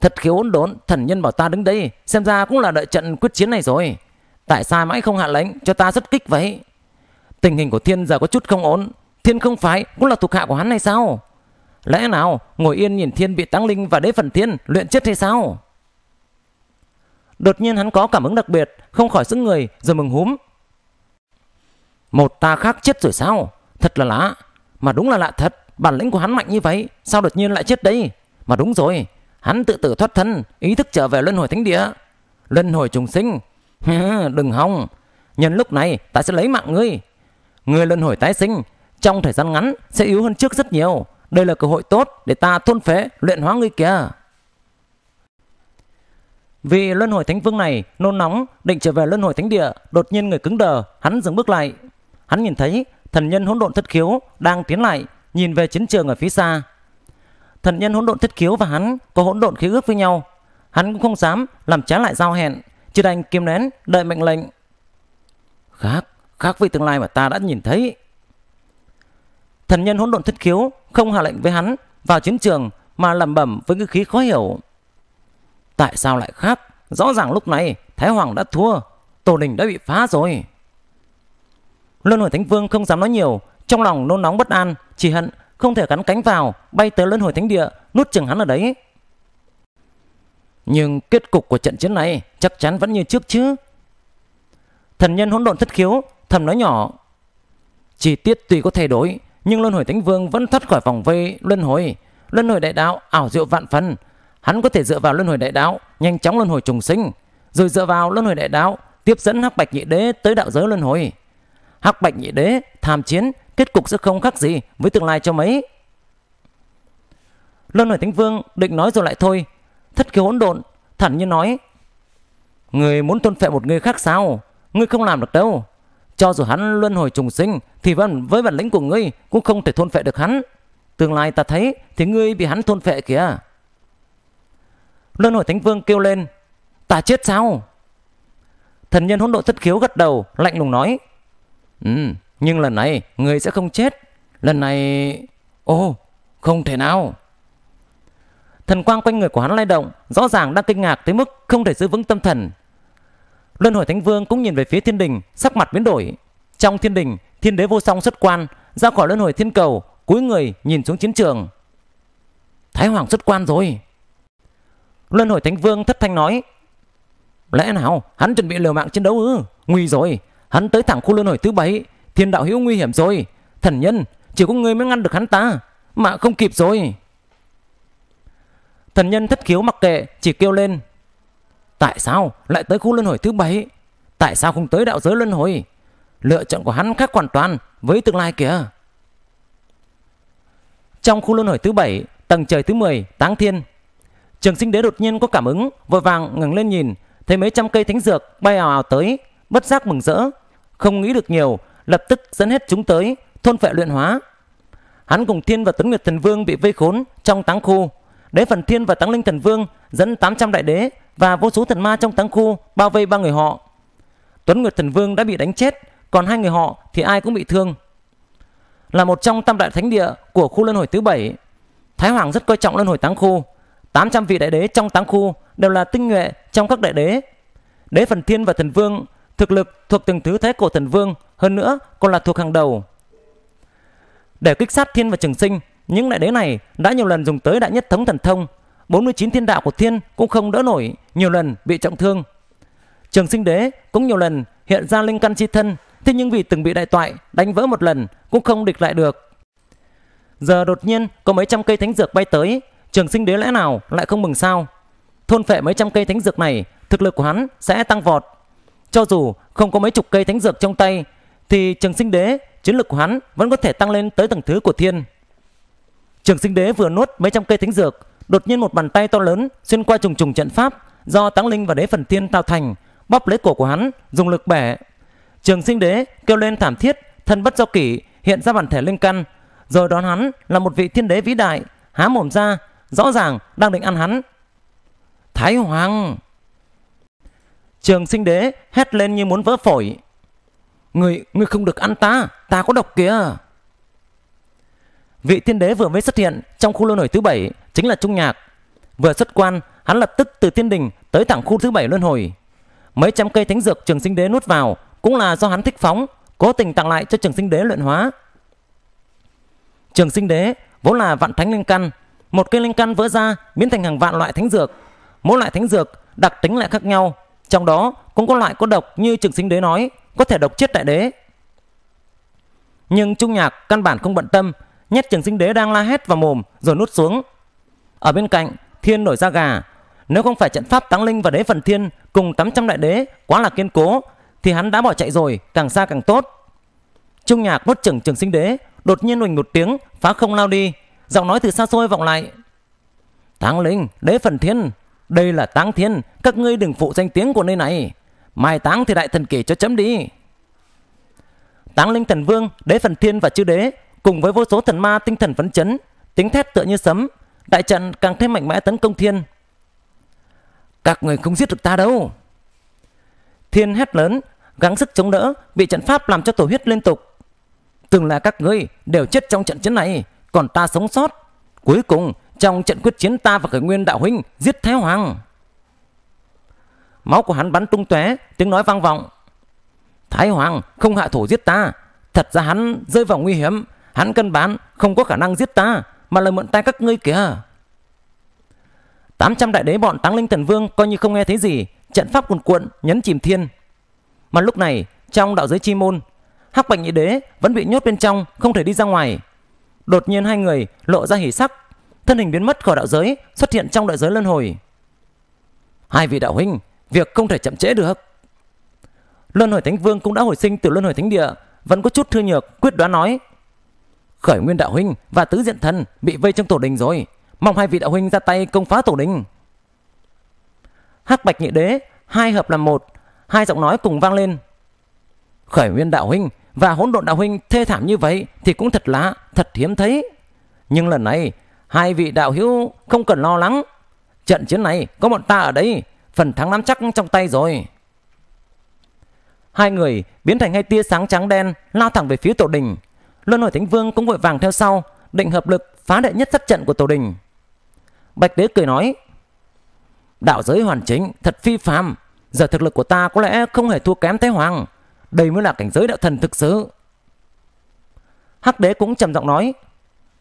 Thật khiếu hỗn đốn, thần nhân bảo ta đứng đây, xem ra cũng là đợi trận quyết chiến này rồi. Tại sao mãi không hạ lệnh cho ta xuất kích vậy? Tình hình của thiên giờ có chút không ổn, thiên không phái cũng là thuộc hạ của hắn hay sao? Lẽ nào ngồi yên nhìn thiên bị tăng linh và đế phần thiên luyện chết hay sao? Đột nhiên hắn có cảm ứng đặc biệt, không khỏi sức người rồi mừng húm. Một ta khác chết rồi sao? Thật là lạ, mà đúng là lạ thật, bản lĩnh của hắn mạnh như vậy, sao đột nhiên lại chết đây? Mà đúng rồi, Hắn tự tử thoát thân, ý thức trở về luân hồi thánh địa. Luân hồi trùng sinh. Đừng hòng. Nhân lúc này ta sẽ lấy mạng ngươi. Ngươi luân hồi tái sinh. Trong thời gian ngắn sẽ yếu hơn trước rất nhiều. Đây là cơ hội tốt để ta thôn phế luyện hóa ngươi kìa. Vì luân hồi thánh vương này nôn nóng định trở về luân hồi thánh địa, đột nhiên người cứng đờ, hắn dừng bước lại. Hắn nhìn thấy thần nhân hỗn độn thất khiếu đang tiến lại, nhìn về chiến trường ở phía xa, thần nhân hỗn độn thất kiếu và hắn có hỗn độn khí ước với nhau. Hắn cũng không dám làm trái lại giao hẹn, chỉ đành kiềm nén đợi mệnh lệnh. Khác, khác với tương lai mà ta đã nhìn thấy. Thần nhân hỗn độn thất kiếu không hạ lệnh với hắn vào chiến trường mà lẩm bẩm với ngữ khí khó hiểu. Tại sao lại khác? Rõ ràng lúc này Thái Hoàng đã thua, tổ đình đã bị phá rồi. Luân hồi Thánh Vương không dám nói nhiều, trong lòng nôn nóng bất an, chỉ hận không thể cắn cánh vào, bay tới luân hồi thánh địa, nút chừng hắn ở đấy. Nhưng kết cục của trận chiến này chắc chắn vẫn như trước chứ. Thần nhân hỗn độn thất khiếu, thầm nói nhỏ. Chi tiết tuy có thay đổi, nhưng luân hồi thánh vương vẫn thoát khỏi vòng vây luân hồi. Luân hồi đại đạo ảo diệu vạn phần. Hắn có thể dựa vào luân hồi đại đạo, nhanh chóng luân hồi trùng sinh. Rồi dựa vào luân hồi đại đạo, tiếp dẫn hắc bạch nhị đế tới đạo giới luân hồi. Hắc bạch nhị đế, tham chiến, kết cục sẽ không khác gì với tương lai cho mấy. Luân Hồi Thánh Vương định nói rồi lại thôi, thất khiếu hỗn độn, thản nhiên nói. Người muốn tôn phệ một người khác sao? Ngươi không làm được đâu. Cho dù hắn luân hồi trùng sinh thì vẫn với bản lĩnh của ngươi cũng không thể thôn phệ được hắn. Tương lai ta thấy thì ngươi bị hắn thôn phệ kìa. Luân hồi thánh vương kêu lên. Ta chết sao? Thần nhân hỗn độn thất khiếu gật đầu lạnh lùng nói. Ừ, um, nhưng lần này người sẽ không chết Lần này... Ô, không thể nào Thần quang quanh người của hắn lay động Rõ ràng đang kinh ngạc tới mức không thể giữ vững tâm thần Luân hồi thánh vương cũng nhìn về phía thiên đình Sắc mặt biến đổi Trong thiên đình, thiên đế vô song xuất quan Ra khỏi luân hồi thiên cầu Cúi người nhìn xuống chiến trường Thái hoàng xuất quan rồi Luân hồi thánh vương thất thanh nói Lẽ nào hắn chuẩn bị liều mạng chiến đấu ư Nguy rồi Hắn tới thẳng khu luân hồi thứ bảy Thiên đạo hữu nguy hiểm rồi Thần nhân Chỉ có người mới ngăn được hắn ta Mà không kịp rồi Thần nhân thất khiếu mặc kệ Chỉ kêu lên Tại sao lại tới khu luân hồi thứ bảy Tại sao không tới đạo giới luân hồi Lựa chọn của hắn khác hoàn toàn Với tương lai kìa Trong khu luân hồi thứ bảy Tầng trời thứ 10 Táng Thiên Trường sinh đế đột nhiên có cảm ứng Vội vàng ngẩng lên nhìn Thấy mấy trăm cây thánh dược bay ào ào tới Bất giác mừng rỡ Không nghĩ được nhiều lập tức dẫn hết chúng tới thôn phệ luyện hóa. Hắn cùng Thiên và Tuấn Nguyệt Thần Vương bị vây khốn trong táng khu. Đế phần Thiên và Táng Linh Thần Vương dẫn 800 đại đế và vô số thần ma trong táng khu bao vây ba người họ. Tuấn Nguyệt Thần Vương đã bị đánh chết, còn hai người họ thì ai cũng bị thương. Là một trong tam đại thánh địa của khu luân hồi thứ bảy, Thái Hoàng rất coi trọng luân hồi táng khu. 800 vị đại đế trong táng khu đều là tinh nhuệ trong các đại đế. Đế phần Thiên và Thần Vương thực lực thuộc từng thứ thế cổ Thần Vương hơn nữa còn là thuộc hàng đầu. Để kích sát Thiên và Trường Sinh, những đại đế này đã nhiều lần dùng tới đại nhất thống thần thông, 49 thiên đạo của Thiên cũng không đỡ nổi, nhiều lần bị trọng thương. Trường Sinh Đế cũng nhiều lần hiện ra linh căn chi thân, thế nhưng vì từng bị đại toại đánh vỡ một lần cũng không địch lại được. Giờ đột nhiên có mấy trăm cây thánh dược bay tới, Trường Sinh Đế lẽ nào lại không mừng sao? Thôn phệ mấy trăm cây thánh dược này, thực lực của hắn sẽ tăng vọt. Cho dù không có mấy chục cây thánh dược trong tay thì Trường Sinh Đế, chiến lực của hắn vẫn có thể tăng lên tới tầng thứ của thiên. Trường Sinh Đế vừa nuốt mấy trăm cây thánh dược, đột nhiên một bàn tay to lớn xuyên qua trùng trùng trận pháp do Táng Linh và Đế Phần Thiên tạo thành, bóp lấy cổ của hắn, dùng lực bẻ. Trường Sinh Đế kêu lên thảm thiết, thân bất do kỷ, hiện ra bản thể linh căn, rồi đón hắn là một vị thiên đế vĩ đại, há mồm ra, rõ ràng đang định ăn hắn. Thái Hoàng! Trường Sinh Đế hét lên như muốn vỡ phổi, Người, người không được ăn ta, ta có độc kìa. Vị tiên đế vừa mới xuất hiện trong khu lô nổi thứ bảy chính là Trung Nhạc. Vừa xuất quan, hắn lập tức từ tiên đình tới thẳng khu thứ bảy luân hồi. Mấy trăm cây thánh dược trường sinh đế nuốt vào cũng là do hắn thích phóng, cố tình tặng lại cho trường sinh đế luyện hóa. Trường sinh đế vốn là vạn thánh linh căn, một cây linh căn vỡ ra biến thành hàng vạn loại thánh dược. Mỗi loại thánh dược đặc tính lại khác nhau, trong đó cũng có loại có độc như trường sinh đế nói, có thể độc chết đại đế nhưng trung nhạc căn bản không bận tâm nhét trường sinh đế đang la hét vào mồm rồi nút xuống ở bên cạnh thiên nổi da gà nếu không phải trận pháp táng linh và đế phần thiên cùng 800 đại đế quá là kiên cố thì hắn đã bỏ chạy rồi càng xa càng tốt trung nhạc nút chửng trường sinh đế đột nhiên huỳnh một tiếng phá không lao đi giọng nói từ xa xôi vọng lại táng linh đế phần thiên đây là táng thiên các ngươi đừng phụ danh tiếng của nơi này Mai táng thì đại thần kể cho chấm đi. Táng linh thần vương, đế phần thiên và chư đế cùng với vô số thần ma tinh thần phấn chấn, tiếng thét tựa như sấm, đại trận càng thêm mạnh mẽ tấn công thiên. Các người không giết được ta đâu. Thiên hét lớn, gắng sức chống đỡ, bị trận pháp làm cho tổ huyết liên tục. Từng là các ngươi đều chết trong trận chiến này, còn ta sống sót. Cuối cùng, trong trận quyết chiến ta và khởi nguyên đạo huynh giết Thái Hoàng máu của hắn bắn tung tóe, tiếng nói vang vọng. Thái Hoàng không hạ thủ giết ta, thật ra hắn rơi vào nguy hiểm, hắn cân bán không có khả năng giết ta, mà là mượn tay các ngươi kìa. 800 đại đế bọn Táng Linh Thần Vương coi như không nghe thấy gì, trận pháp cuồn cuộn nhấn chìm thiên. Mà lúc này, trong đạo giới chi môn, Hắc Bạch Nhị Đế vẫn bị nhốt bên trong, không thể đi ra ngoài. Đột nhiên hai người lộ ra hỉ sắc, thân hình biến mất khỏi đạo giới, xuất hiện trong đạo giới luân hồi. Hai vị đạo huynh Việc không thể chậm trễ được. Luân hồi Thánh Vương cũng đã hồi sinh từ Luân hồi Thánh Địa, vẫn có chút thư nhược, quyết đoán nói. Khởi Nguyên Đạo Huynh và Tứ Diện Thần bị vây trong tổ đình rồi, mong hai vị Đạo Huynh ra tay công phá tổ đình. Hắc Bạch Nhị Đế, hai hợp làm một, hai giọng nói cùng vang lên. Khởi Nguyên Đạo Huynh và Hỗn Độn Đạo Huynh thê thảm như vậy thì cũng thật lạ, thật hiếm thấy. Nhưng lần này, hai vị đạo hữu không cần lo lắng. Trận chiến này có bọn ta ở đây, phần thắng nắm chắc trong tay rồi. Hai người biến thành hai tia sáng trắng đen lao thẳng về phía tổ đình. Luân hồi thánh vương cũng vội vàng theo sau, định hợp lực phá đệ nhất sát trận của tổ đình. Bạch đế cười nói, đạo giới hoàn chính thật phi phàm, giờ thực lực của ta có lẽ không hề thua kém Thái Hoàng. Đây mới là cảnh giới đạo thần thực sự. Hắc đế cũng trầm giọng nói,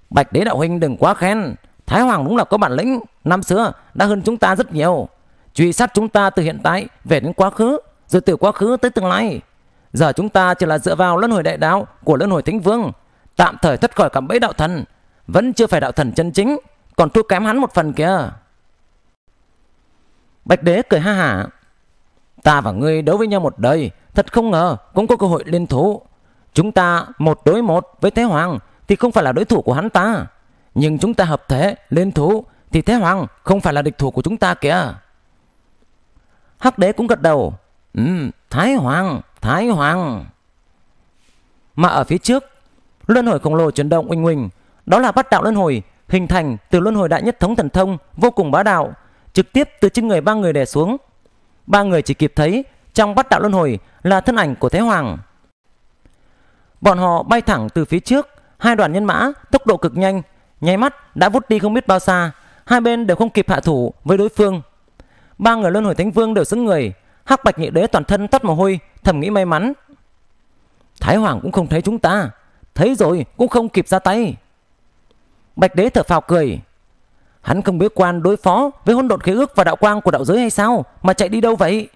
Bạch đế đạo huynh đừng quá khen, Thái Hoàng đúng là có bản lĩnh, năm xưa đã hơn chúng ta rất nhiều truy sát chúng ta từ hiện tại về đến quá khứ, rồi từ quá khứ tới tương lai. Giờ chúng ta chỉ là dựa vào luân hồi đại đạo của luân hồi thánh vương, tạm thời thoát khỏi cạm bẫy đạo thần, vẫn chưa phải đạo thần chân chính, còn thua kém hắn một phần kìa. Bạch đế cười ha hả. Ta và ngươi đấu với nhau một đời, thật không ngờ cũng có cơ hội liên thủ. Chúng ta một đối một với Thế Hoàng thì không phải là đối thủ của hắn ta. Nhưng chúng ta hợp thể, liên thủ thì Thế Hoàng không phải là địch thủ của chúng ta kìa. Hắc đế cũng gật đầu. Ừ, Thái Hoàng, Thái Hoàng. Mà ở phía trước, luân hồi khổng lồ chuyển động uỳnh uỳnh. Đó là bắt đạo luân hồi, hình thành từ luân hồi đại nhất thống thần thông, vô cùng bá đạo, trực tiếp từ trên người ba người đè xuống. Ba người chỉ kịp thấy trong bắt đạo luân hồi là thân ảnh của Thái Hoàng. Bọn họ bay thẳng từ phía trước, hai đoàn nhân mã tốc độ cực nhanh, nháy mắt đã vút đi không biết bao xa, hai bên đều không kịp hạ thủ với đối phương. Ba người luân hồi thánh vương đều sững người, Hắc Bạch Nhị Đế toàn thân toát mồ hôi, thầm nghĩ may mắn. Thái Hoàng cũng không thấy chúng ta, thấy rồi cũng không kịp ra tay. Bạch Đế thở phào cười, hắn không biết quan đối phó với hỗn độn khí ước và đạo quang của đạo giới hay sao mà chạy đi đâu vậy?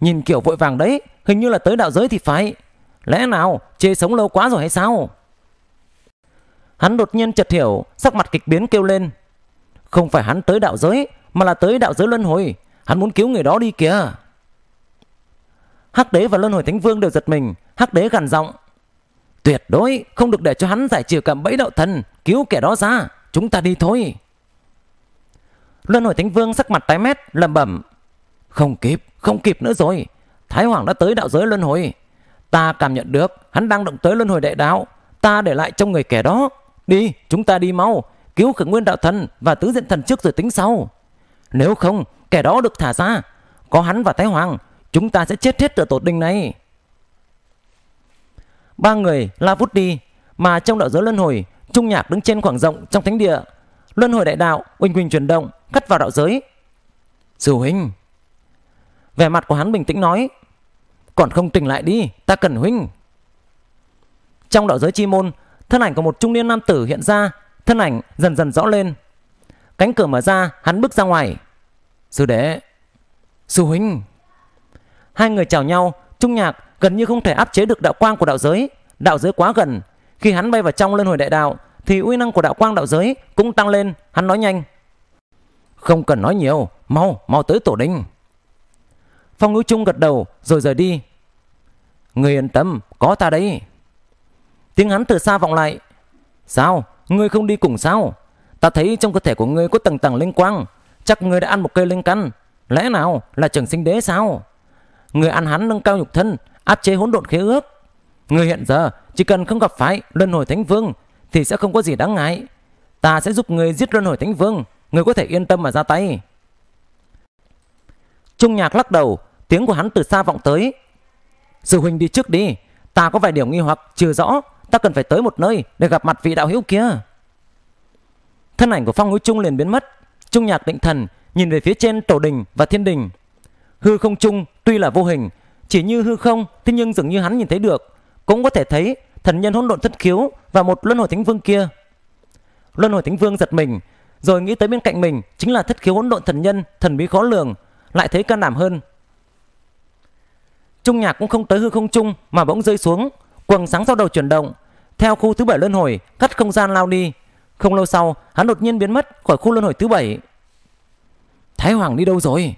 Nhìn kiểu vội vàng đấy, hình như là tới đạo giới thì phải. Lẽ nào chê sống lâu quá rồi hay sao? Hắn đột nhiên chợt hiểu, sắc mặt kịch biến kêu lên. Không phải hắn tới đạo giới, mà là tới đạo giới luân hồi, Hắn muốn cứu người đó đi kìa Hắc đế và luân hồi thánh vương đều giật mình Hắc đế gằn giọng Tuyệt đối không được để cho hắn giải trừ cạm bẫy đạo thần Cứu kẻ đó ra Chúng ta đi thôi Luân hồi thánh vương sắc mặt tái mét lẩm bẩm Không kịp Không kịp nữa rồi Thái hoàng đã tới đạo giới luân hồi Ta cảm nhận được hắn đang động tới luân hồi đại đạo Ta để lại trong người kẻ đó Đi chúng ta đi mau Cứu khởi nguyên đạo thần và tứ diện thần trước rồi tính sau Nếu không Kẻ đó được thả ra Có hắn và Thái Hoàng Chúng ta sẽ chết hết ở tổ đình này Ba người la vút đi Mà trong đạo giới luân hồi Trung nhạc đứng trên khoảng rộng trong thánh địa Luân hồi đại đạo Uỳnh Quỳnh chuyển động Cắt vào đạo giới Sư huynh Vẻ mặt của hắn bình tĩnh nói Còn không tỉnh lại đi Ta cần huynh Trong đạo giới chi môn Thân ảnh của một trung niên nam tử hiện ra Thân ảnh dần dần rõ lên Cánh cửa mở ra Hắn bước ra ngoài Sư đệ Sư huynh Hai người chào nhau Trung nhạc gần như không thể áp chế được đạo quang của đạo giới Đạo giới quá gần Khi hắn bay vào trong lên hồi đại đạo Thì uy năng của đạo quang đạo giới cũng tăng lên Hắn nói nhanh Không cần nói nhiều Mau mau tới tổ đình Phong ngữ trung gật đầu rồi rời đi Người yên tâm có ta đấy Tiếng hắn từ xa vọng lại Sao ngươi không đi cùng sao Ta thấy trong cơ thể của ngươi có tầng tầng linh quang Chắc người đã ăn một cây linh căn Lẽ nào là trưởng sinh đế sao người ăn hắn nâng cao nhục thân Áp chế hỗn độn khế ước người hiện giờ chỉ cần không gặp phải luân hồi thánh vương Thì sẽ không có gì đáng ngại Ta sẽ giúp người giết luân hồi thánh vương người có thể yên tâm mà ra tay Trung nhạc lắc đầu Tiếng của hắn từ xa vọng tới Sư huynh đi trước đi Ta có vài điều nghi hoặc chưa rõ Ta cần phải tới một nơi để gặp mặt vị đạo hữu kia Thân ảnh của phong núi trung liền biến mất Trung nhạc định thần nhìn về phía trên tổ đình và thiên đình. Hư không trung tuy là vô hình, chỉ như hư không thế nhưng dường như hắn nhìn thấy được, cũng có thể thấy thần nhân hỗn độn thất khiếu và một luân hồi thánh vương kia. Luân hồi thánh vương giật mình, rồi nghĩ tới bên cạnh mình chính là thất khiếu hỗn độn thần nhân, thần bí khó lường, lại thấy can đảm hơn. Trung nhạc cũng không tới hư không trung mà bỗng rơi xuống, quần sáng sau đầu chuyển động, theo khu thứ bảy luân hồi, cắt không gian lao đi, không lâu sau, hắn đột nhiên biến mất khỏi khu luân hồi thứ bảy. Thái Hoàng đi đâu rồi?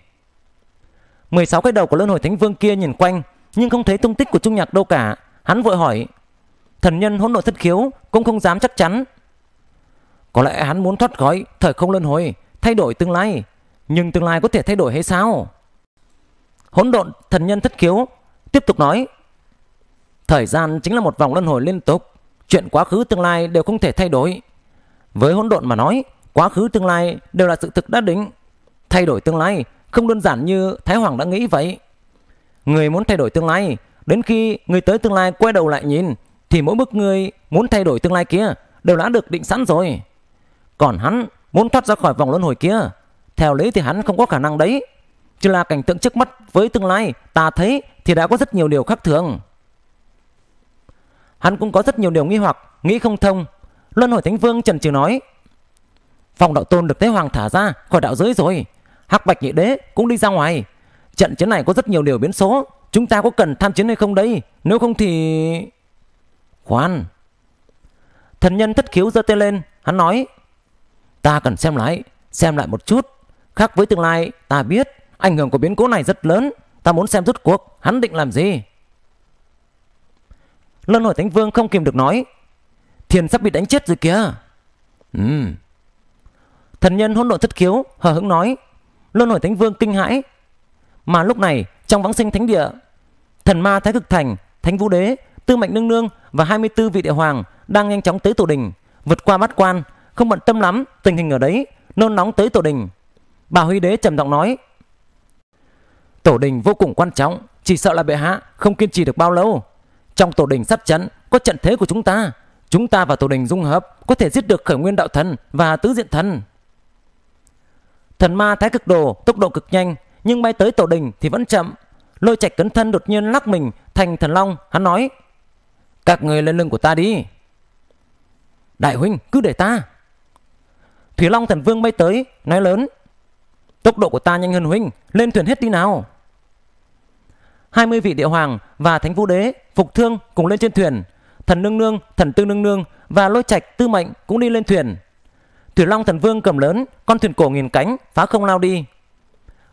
16 cái đầu của luân hồi thánh vương kia nhìn quanh, nhưng không thấy tung tích của Trung Nhạc đâu cả. Hắn vội hỏi, thần nhân hỗn độn thất khiếu cũng không dám chắc chắn. Có lẽ hắn muốn thoát khỏi thời không luân hồi, thay đổi tương lai. Nhưng tương lai có thể thay đổi hay sao? Hỗn độn thần nhân thất khiếu tiếp tục nói, thời gian chính là một vòng luân hồi liên tục, chuyện quá khứ tương lai đều không thể thay đổi. Với hỗn độn mà nói, quá khứ tương lai đều là sự thực đã định. Thay đổi tương lai không đơn giản như Thái Hoàng đã nghĩ vậy. Người muốn thay đổi tương lai, đến khi người tới tương lai quay đầu lại nhìn, thì mỗi bước người muốn thay đổi tương lai kia đều đã được định sẵn rồi. Còn hắn muốn thoát ra khỏi vòng luân hồi kia, theo lý thì hắn không có khả năng đấy. Chỉ là cảnh tượng trước mắt với tương lai ta thấy thì đã có rất nhiều điều khác thường. Hắn cũng có rất nhiều điều nghi hoặc, nghĩ không thông Luân hồi thánh vương trần trừ nói Phòng đạo tôn được thế Hoàng thả ra khỏi đạo giới rồi Hắc Bạch Nhị Đế cũng đi ra ngoài Trận chiến này có rất nhiều điều biến số Chúng ta có cần tham chiến hay không đây Nếu không thì... Khoan Thần nhân thất khiếu giơ tay lên Hắn nói Ta cần xem lại Xem lại một chút Khác với tương lai Ta biết Ảnh hưởng của biến cố này rất lớn Ta muốn xem rốt cuộc Hắn định làm gì Luân hồi Thánh Vương không kìm được nói thiền sắp bị đánh chết rồi kìa ừ. thần nhân hỗn độn thất khiếu hờ hững nói luân hồi thánh vương kinh hãi mà lúc này trong vãng sinh thánh địa thần ma thái cực thành thánh vũ đế tư mệnh nương nương và 24 vị địa hoàng đang nhanh chóng tới tổ đình vượt qua bát quan không bận tâm lắm tình hình ở đấy nôn nóng tới tổ đình bà huy đế trầm giọng nói tổ đình vô cùng quan trọng chỉ sợ là bệ hạ không kiên trì được bao lâu trong tổ đình sát chắn có trận thế của chúng ta Chúng ta và tổ đình dung hợp Có thể giết được khởi nguyên đạo thần và tứ diện thần Thần ma thái cực đồ Tốc độ cực nhanh Nhưng bay tới tổ đình thì vẫn chậm Lôi Trạch cấn thân đột nhiên lắc mình Thành thần long hắn nói Các người lên lưng của ta đi Đại huynh cứ để ta Thủy Long thần vương bay tới Nói lớn Tốc độ của ta nhanh hơn huynh Lên thuyền hết đi nào 20 vị địa hoàng và thánh vũ đế Phục thương cùng lên trên thuyền thần nương nương, thần tư nương nương và lôi trạch tư mệnh cũng đi lên thuyền. Thủy Long thần vương cầm lớn, con thuyền cổ nghìn cánh phá không lao đi.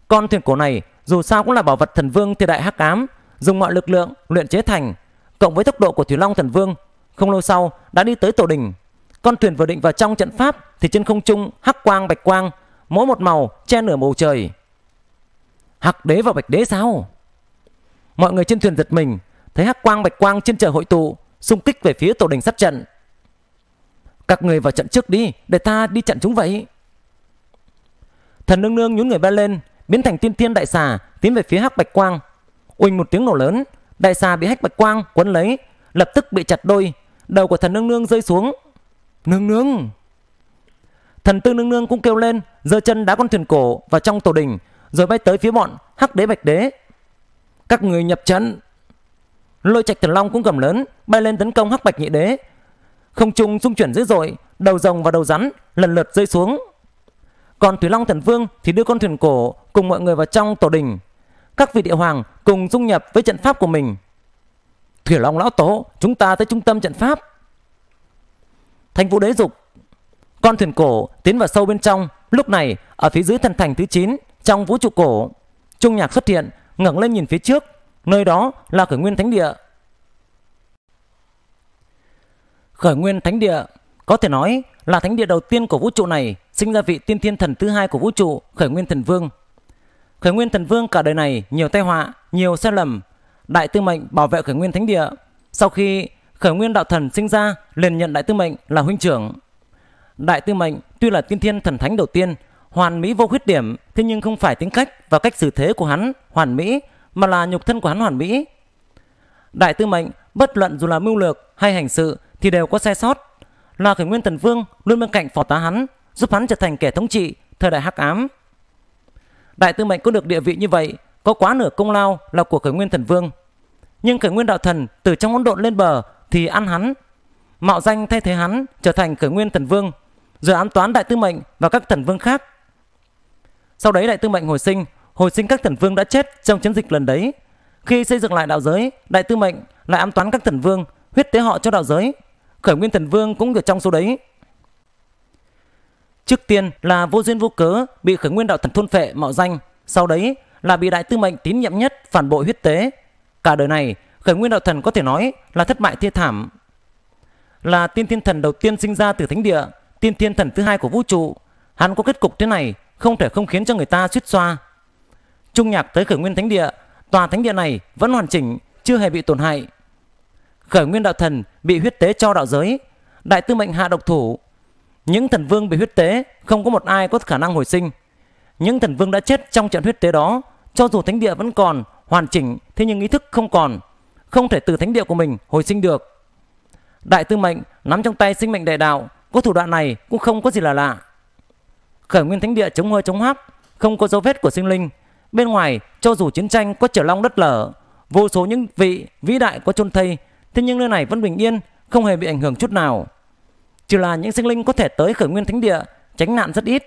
Con thuyền cổ này dù sao cũng là bảo vật thần vương thời đại hắc ám, dùng mọi lực lượng luyện chế thành, cộng với tốc độ của Thủy Long thần vương, không lâu sau đã đi tới tổ đình. Con thuyền vừa định vào trong trận pháp thì trên không trung hắc quang bạch quang, mỗi một màu che nửa bầu trời. Hắc đế và bạch đế sao? Mọi người trên thuyền giật mình, thấy hắc quang bạch quang trên trời hội tụ, xung kích về phía tổ đình sát trận các người vào trận trước đi để ta đi chặn chúng vậy thần nương nương nhún người bay lên biến thành tiên thiên đại xà tiến về phía hắc bạch quang uỳnh một tiếng nổ lớn đại xà bị hắc bạch quang quấn lấy lập tức bị chặt đôi đầu của thần nương nương rơi xuống nương nương thần tư nương nương cũng kêu lên giơ chân đá con thuyền cổ vào trong tổ đình rồi bay tới phía bọn hắc đế bạch đế các người nhập trận Lôi Trạch Thần Long cũng gầm lớn, bay lên tấn công Hắc Bạch Nhị Đế. Không trung xung chuyển dữ dội, đầu rồng và đầu rắn lần lượt rơi xuống. Còn Thủy Long Thần Vương thì đưa con thuyền cổ cùng mọi người vào trong tổ đình. Các vị địa hoàng cùng dung nhập với trận pháp của mình. Thủy Long lão tổ, chúng ta tới trung tâm trận pháp. Thành Vũ Đế dục con thuyền cổ tiến vào sâu bên trong, lúc này ở phía dưới thần thành thứ 9 trong vũ trụ cổ, Trung Nhạc xuất hiện, ngẩng lên nhìn phía trước, Nơi đó là khởi nguyên thánh địa. Khởi nguyên thánh địa có thể nói là thánh địa đầu tiên của vũ trụ này sinh ra vị tiên thiên thần thứ hai của vũ trụ khởi nguyên thần vương. Khởi nguyên thần vương cả đời này nhiều tai họa, nhiều sai lầm. Đại tư mệnh bảo vệ khởi nguyên thánh địa. Sau khi khởi nguyên đạo thần sinh ra liền nhận đại tư mệnh là huynh trưởng. Đại tư mệnh tuy là tiên thiên thần thánh đầu tiên hoàn mỹ vô khuyết điểm thế nhưng không phải tính cách và cách xử thế của hắn hoàn mỹ mà là nhục thân của hắn hoàn mỹ. Đại tư mệnh, bất luận dù là mưu lược hay hành sự thì đều có sai sót. Là khởi nguyên thần vương luôn bên cạnh phò tá hắn, giúp hắn trở thành kẻ thống trị thời đại hắc ám. Đại tư mệnh có được địa vị như vậy, có quá nửa công lao là của khởi nguyên thần vương. Nhưng khởi nguyên đạo thần từ trong hỗn độn lên bờ thì ăn hắn, mạo danh thay thế hắn trở thành khởi nguyên thần vương, rồi ám toán đại tư mệnh và các thần vương khác. Sau đấy đại tư mệnh hồi sinh hồi sinh các thần vương đã chết trong chiến dịch lần đấy. Khi xây dựng lại đạo giới, đại tư mệnh lại ám toán các thần vương, huyết tế họ cho đạo giới. Khởi nguyên thần vương cũng ở trong số đấy. Trước tiên là vô duyên vô cớ bị khởi nguyên đạo thần thôn phệ mạo danh, sau đấy là bị đại tư mệnh tín nhiệm nhất phản bội huyết tế. Cả đời này, khởi nguyên đạo thần có thể nói là thất bại thê thảm. Là tiên thiên thần đầu tiên sinh ra từ thánh địa, tiên thiên thần thứ hai của vũ trụ. Hắn có kết cục thế này không thể không khiến cho người ta suýt xoa. Trung nhạc tới khởi nguyên thánh địa, tòa thánh địa này vẫn hoàn chỉnh, chưa hề bị tổn hại. Khởi nguyên đạo thần bị huyết tế cho đạo giới, đại tư mệnh hạ độc thủ. Những thần vương bị huyết tế không có một ai có khả năng hồi sinh. Những thần vương đã chết trong trận huyết tế đó, cho dù thánh địa vẫn còn hoàn chỉnh thế nhưng ý thức không còn, không thể từ thánh địa của mình hồi sinh được. Đại tư mệnh nắm trong tay sinh mệnh đại đạo, có thủ đoạn này cũng không có gì là lạ. Khởi nguyên thánh địa chống hơi chống hắc, không có dấu vết của sinh linh, Bên ngoài, cho dù chiến tranh có trở long đất lở, vô số những vị vĩ đại có chôn thây, thế nhưng nơi này vẫn bình yên, không hề bị ảnh hưởng chút nào. Chỉ là những sinh linh có thể tới khởi nguyên thánh địa, tránh nạn rất ít.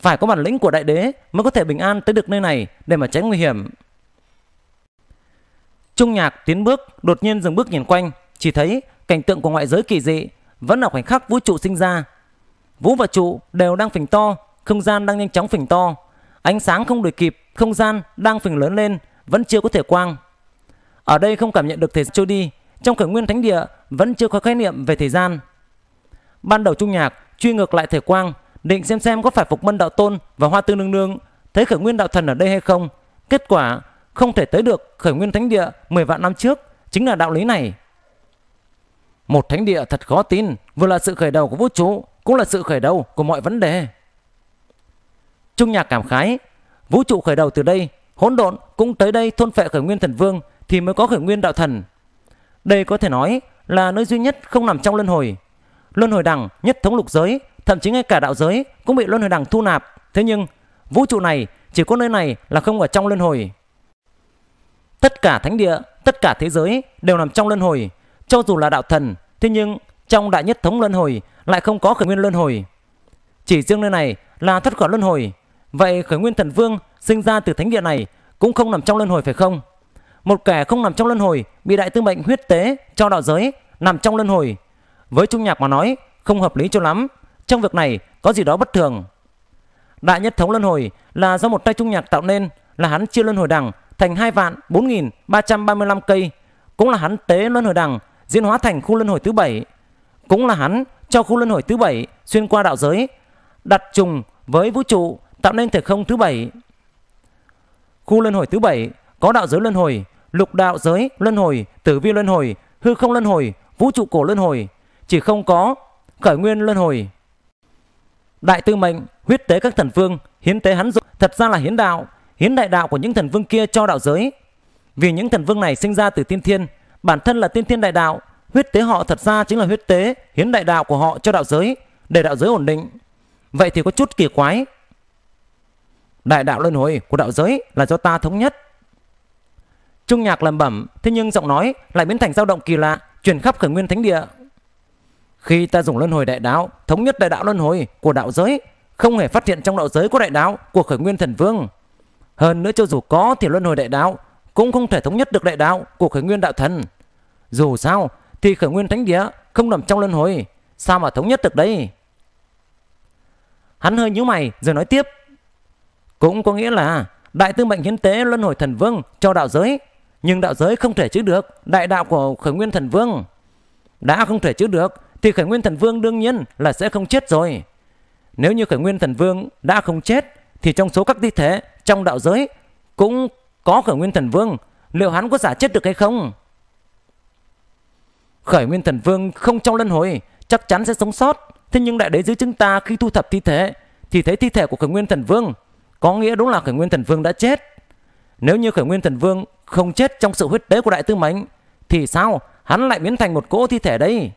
Phải có bản lĩnh của đại đế mới có thể bình an tới được nơi này để mà tránh nguy hiểm. Trung nhạc tiến bước, đột nhiên dừng bước nhìn quanh, chỉ thấy cảnh tượng của ngoại giới kỳ dị vẫn là khoảnh khắc vũ trụ sinh ra. Vũ và trụ đều đang phình to, không gian đang nhanh chóng phình to, ánh sáng không đuổi kịp không gian đang phình lớn lên vẫn chưa có thể quang. Ở đây không cảm nhận được thời gian trôi đi, trong khởi nguyên thánh địa vẫn chưa có khái niệm về thời gian. Ban đầu trung nhạc truy ngược lại thể quang, định xem xem có phải phục mân đạo tôn và hoa tương nương nương thấy khởi nguyên đạo thần ở đây hay không. Kết quả không thể tới được khởi nguyên thánh địa 10 vạn năm trước chính là đạo lý này. Một thánh địa thật khó tin, vừa là sự khởi đầu của vũ trụ, cũng là sự khởi đầu của mọi vấn đề. Trung nhạc cảm khái, Vũ trụ khởi đầu từ đây, hỗn độn cũng tới đây thôn phệ khởi nguyên thần vương thì mới có khởi nguyên đạo thần. Đây có thể nói là nơi duy nhất không nằm trong luân hồi. Luân hồi đẳng nhất thống lục giới, thậm chí ngay cả đạo giới cũng bị luân hồi đẳng thu nạp. Thế nhưng, vũ trụ này chỉ có nơi này là không ở trong luân hồi. Tất cả thánh địa, tất cả thế giới đều nằm trong luân hồi, cho dù là đạo thần, thế nhưng trong đại nhất thống luân hồi lại không có khởi nguyên luân hồi. Chỉ riêng nơi này là thất khỏi luân hồi, Vậy khởi nguyên thần vương sinh ra từ thánh địa này cũng không nằm trong luân hồi phải không? Một kẻ không nằm trong luân hồi bị đại tư mệnh huyết tế cho đạo giới nằm trong luân hồi. Với trung nhạc mà nói không hợp lý cho lắm. Trong việc này có gì đó bất thường. Đại nhất thống luân hồi là do một tay trung nhạc tạo nên là hắn chia luân hồi đằng thành hai vạn bốn nghìn ba trăm ba mươi lăm cây. Cũng là hắn tế luân hồi đằng diễn hóa thành khu luân hồi thứ bảy. Cũng là hắn cho khu luân hồi thứ bảy xuyên qua đạo giới đặt trùng với vũ trụ tạo nên thể không thứ bảy. Khu luân hồi thứ bảy có đạo giới luân hồi, lục đạo giới luân hồi, tử vi luân hồi, hư không luân hồi, vũ trụ cổ luân hồi, chỉ không có khởi nguyên luân hồi. Đại tư mệnh huyết tế các thần vương, hiến tế hắn dục, thật ra là hiến đạo, hiến đại đạo của những thần vương kia cho đạo giới. Vì những thần vương này sinh ra từ tiên thiên, bản thân là tiên thiên đại đạo, huyết tế họ thật ra chính là huyết tế hiến đại đạo của họ cho đạo giới, để đạo giới ổn định. Vậy thì có chút kỳ quái Đại đạo luân hồi của đạo giới là do ta thống nhất. Trung nhạc lẩm bẩm, thế nhưng giọng nói lại biến thành dao động kỳ lạ, truyền khắp khởi nguyên thánh địa. Khi ta dùng luân hồi đại đạo, thống nhất đại đạo luân hồi của đạo giới, không hề phát hiện trong đạo giới có đại đạo của khởi nguyên thần vương. Hơn nữa cho dù có thì luân hồi đại đạo cũng không thể thống nhất được đại đạo của khởi nguyên đạo thần. Dù sao thì khởi nguyên thánh địa không nằm trong luân hồi, sao mà thống nhất được đây? Hắn hơi nhíu mày rồi nói tiếp. Cũng có nghĩa là đại tư mệnh hiến tế luân hồi thần vương cho đạo giới, nhưng đạo giới không thể chứa được đại đạo của khởi nguyên thần vương. Đã không thể chứa được thì khởi nguyên thần vương đương nhiên là sẽ không chết rồi. Nếu như khởi nguyên thần vương đã không chết thì trong số các thi thể trong đạo giới cũng có khởi nguyên thần vương, liệu hắn có giả chết được hay không? Khởi nguyên thần vương không trong luân hồi chắc chắn sẽ sống sót. Thế nhưng đại đế dưới chúng ta khi thu thập thi thể thì thấy thi thể của khởi nguyên thần vương có nghĩa đúng là khởi nguyên thần vương đã chết nếu như khởi nguyên thần vương không chết trong sự huyết tế của đại tư mệnh thì sao hắn lại biến thành một cỗ thi thể đây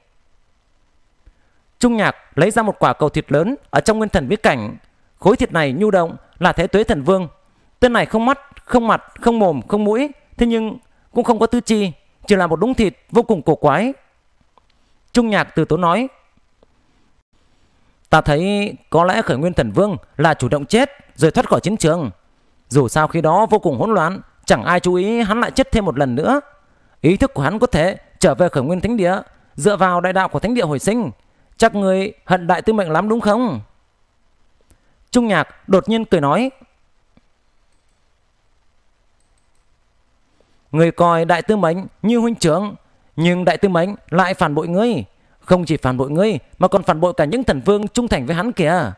trung nhạc lấy ra một quả cầu thịt lớn ở trong nguyên thần viết cảnh khối thịt này nhu động là thế tuế thần vương tên này không mắt không mặt không mồm không mũi thế nhưng cũng không có tư chi chỉ là một đống thịt vô cùng cổ quái trung nhạc từ tốn nói Ta thấy có lẽ khởi nguyên thần vương là chủ động chết rồi thoát khỏi chiến trường. Dù sao khi đó vô cùng hỗn loạn, chẳng ai chú ý hắn lại chết thêm một lần nữa. Ý thức của hắn có thể trở về khởi nguyên thánh địa, dựa vào đại đạo của thánh địa hồi sinh. Chắc người hận đại tư mệnh lắm đúng không? Trung nhạc đột nhiên cười nói. Người coi đại tư mệnh như huynh trưởng, nhưng đại tư mệnh lại phản bội ngươi. Không chỉ phản bội ngươi Mà còn phản bội cả những thần vương trung thành với hắn kìa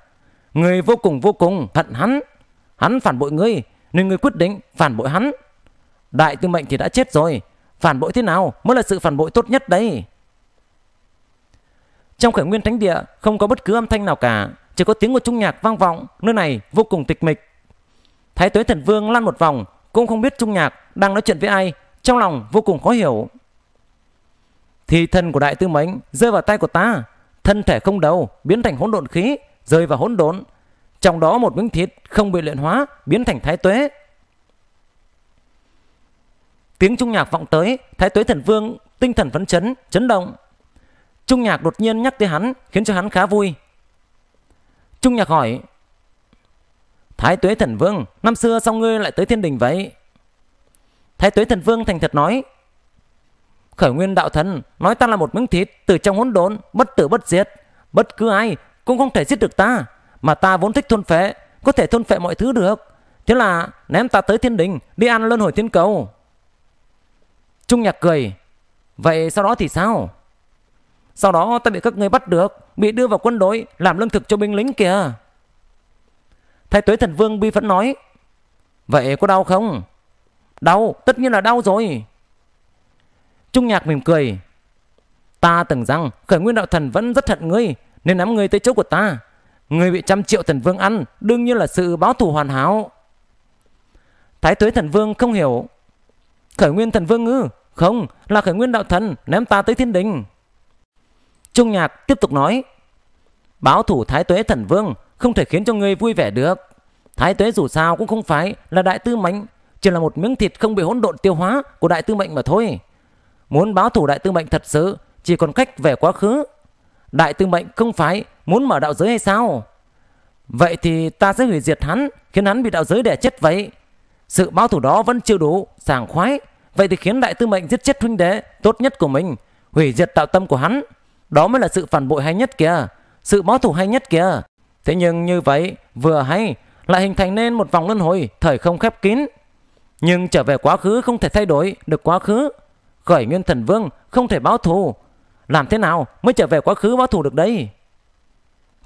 Ngươi vô cùng vô cùng hận hắn Hắn phản bội ngươi Nên ngươi quyết định phản bội hắn Đại tư mệnh thì đã chết rồi Phản bội thế nào mới là sự phản bội tốt nhất đấy Trong khởi nguyên thánh địa Không có bất cứ âm thanh nào cả Chỉ có tiếng của trung nhạc vang vọng Nơi này vô cùng tịch mịch Thái tuế thần vương lăn một vòng Cũng không biết trung nhạc đang nói chuyện với ai Trong lòng vô cùng khó hiểu thì thân của đại tư mệnh rơi vào tay của ta, thân thể không đầu biến thành hỗn độn khí, rơi vào hỗn độn, trong đó một miếng thịt không bị luyện hóa biến thành thái tuế. Tiếng trung nhạc vọng tới, thái tuế thần vương tinh thần phấn chấn, chấn động. Trung nhạc đột nhiên nhắc tới hắn, khiến cho hắn khá vui. Trung nhạc hỏi: "Thái tuế thần vương, năm xưa sao ngươi lại tới thiên đình vậy?" Thái tuế thần vương thành thật nói: khởi nguyên đạo thần nói ta là một miếng thịt từ trong hỗn độn bất tử bất diệt bất cứ ai cũng không thể giết được ta mà ta vốn thích thôn phệ có thể thôn phệ mọi thứ được thế là ném ta tới thiên đình đi ăn luân hồi thiên cầu trung nhạc cười vậy sau đó thì sao sau đó ta bị các người bắt được bị đưa vào quân đội làm lương thực cho binh lính kìa thái tuế thần vương bi vẫn nói vậy có đau không đau tất nhiên là đau rồi Trung nhạc mỉm cười. Ta tưởng rằng khởi nguyên đạo thần vẫn rất hận ngươi nên nắm ngươi tới chỗ của ta. Ngươi bị trăm triệu thần vương ăn đương nhiên là sự báo thù hoàn hảo. Thái tuế thần vương không hiểu. Khởi nguyên thần vương ư? Không, là khởi nguyên đạo thần ném ta tới thiên đình. Trung nhạc tiếp tục nói. Báo thủ thái tuế thần vương không thể khiến cho ngươi vui vẻ được. Thái tuế dù sao cũng không phải là đại tư mệnh, chỉ là một miếng thịt không bị hỗn độn tiêu hóa của đại tư mệnh mà thôi. Muốn báo thủ đại tư mệnh thật sự Chỉ còn cách về quá khứ Đại tư mệnh không phải muốn mở đạo giới hay sao Vậy thì ta sẽ hủy diệt hắn Khiến hắn bị đạo giới đẻ chết vậy Sự báo thủ đó vẫn chưa đủ sàng khoái Vậy thì khiến đại tư mệnh giết chết huynh đệ Tốt nhất của mình Hủy diệt tạo tâm của hắn Đó mới là sự phản bội hay nhất kìa Sự báo thủ hay nhất kìa Thế nhưng như vậy vừa hay Lại hình thành nên một vòng luân hồi Thời không khép kín Nhưng trở về quá khứ không thể thay đổi được quá khứ Khởi nguyên thần vương không thể báo thù Làm thế nào mới trở về quá khứ báo thù được đây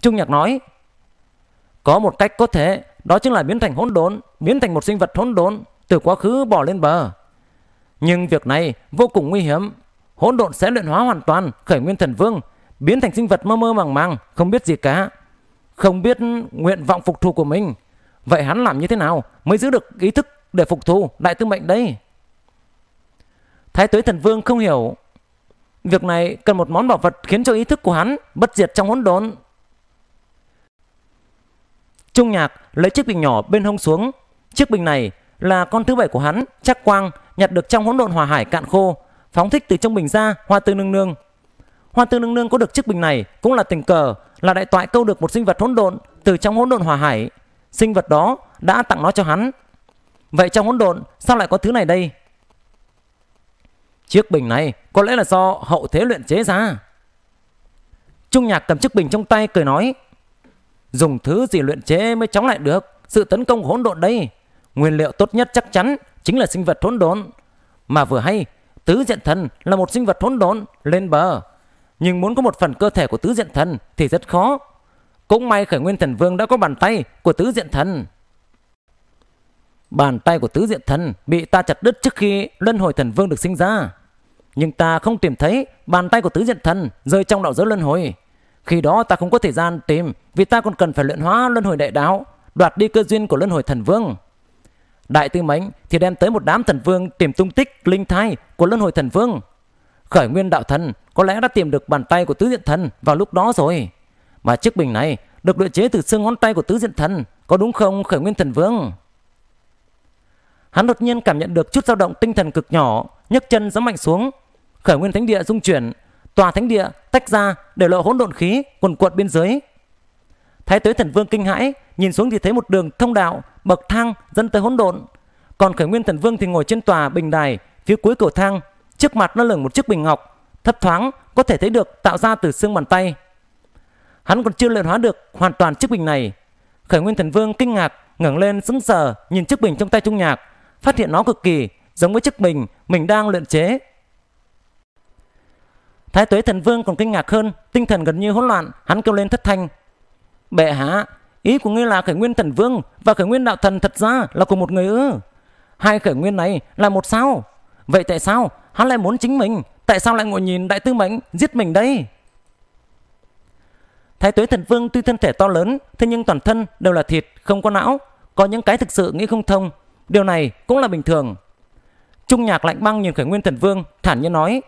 Trung Nhạc nói Có một cách có thể Đó chính là biến thành hỗn đốn Biến thành một sinh vật hỗn đốn Từ quá khứ bỏ lên bờ Nhưng việc này vô cùng nguy hiểm Hỗn độn sẽ luyện hóa hoàn toàn Khởi nguyên thần vương Biến thành sinh vật mơ mơ màng màng Không biết gì cả Không biết nguyện vọng phục thù của mình Vậy hắn làm như thế nào mới giữ được ý thức để phục thù đại tư mệnh đây? Thái tuế thần vương không hiểu Việc này cần một món bảo vật khiến cho ý thức của hắn bất diệt trong hỗn đốn. Trung nhạc lấy chiếc bình nhỏ bên hông xuống. Chiếc bình này là con thứ bảy của hắn, Trác Quang, nhặt được trong hỗn độn hòa hải cạn khô, phóng thích từ trong bình ra hoa tư nương nương. Hoa tư nương nương có được chiếc bình này cũng là tình cờ, là đại toại câu được một sinh vật hỗn độn từ trong hỗn độn hòa hải. Sinh vật đó đã tặng nó cho hắn. Vậy trong hỗn độn sao lại có thứ này đây? Chiếc bình này có lẽ là do hậu thế luyện chế ra. Trung nhạc cầm chiếc bình trong tay cười nói. Dùng thứ gì luyện chế mới chống lại được sự tấn công hỗn độn đây. Nguyên liệu tốt nhất chắc chắn chính là sinh vật hỗn độn. Mà vừa hay, tứ diện thần là một sinh vật hỗn độn lên bờ. Nhưng muốn có một phần cơ thể của tứ diện thần thì rất khó. Cũng may khởi nguyên thần vương đã có bàn tay của tứ diện thần. Bàn tay của tứ diện thần bị ta chặt đứt trước khi luân hồi thần vương được sinh ra. Nhưng ta không tìm thấy bàn tay của tứ diện thần rơi trong đạo giới luân hồi. Khi đó ta không có thời gian tìm vì ta còn cần phải luyện hóa luân hồi đại đạo, đoạt đi cơ duyên của luân hồi thần vương. Đại tư mệnh thì đem tới một đám thần vương tìm tung tích linh thai của luân hồi thần vương. Khởi nguyên đạo thần có lẽ đã tìm được bàn tay của tứ diện thần vào lúc đó rồi. Mà chiếc bình này được luyện chế từ xương ngón tay của tứ diện thần, có đúng không khởi nguyên thần vương? Hắn đột nhiên cảm nhận được chút dao động tinh thần cực nhỏ, nhấc chân giẫm mạnh xuống. Khởi nguyên thánh địa dung chuyển, tòa thánh địa tách ra để lộ hỗn độn khí quần quật bên dưới. Thái tuế thần vương kinh hãi, nhìn xuống thì thấy một đường thông đạo, bậc thang dẫn tới hỗn độn. Còn khởi nguyên thần vương thì ngồi trên tòa bình đài phía cuối cầu thang, trước mặt nó lửng một chiếc bình ngọc, thấp thoáng có thể thấy được tạo ra từ xương bàn tay. Hắn còn chưa luyện hóa được hoàn toàn chiếc bình này. Khởi nguyên thần vương kinh ngạc, ngẩng lên sững sờ nhìn chiếc bình trong tay Trung Nhạc phát hiện nó cực kỳ giống với chức mình mình đang luyện chế. Thái tuế thần vương còn kinh ngạc hơn, tinh thần gần như hỗn loạn, hắn kêu lên thất thanh. Bệ hạ, ý của ngươi là khởi nguyên thần vương và khởi nguyên đạo thần thật ra là của một người ư? Hai khởi nguyên này là một sao? Vậy tại sao hắn lại muốn chính mình? Tại sao lại ngồi nhìn đại tư mệnh giết mình đây? Thái tuế thần vương tuy thân thể to lớn, thế nhưng toàn thân đều là thịt, không có não. Có những cái thực sự nghĩ không thông, Điều này cũng là bình thường. Trung nhạc lạnh băng nhìn khởi nguyên thần vương thản nhiên nói.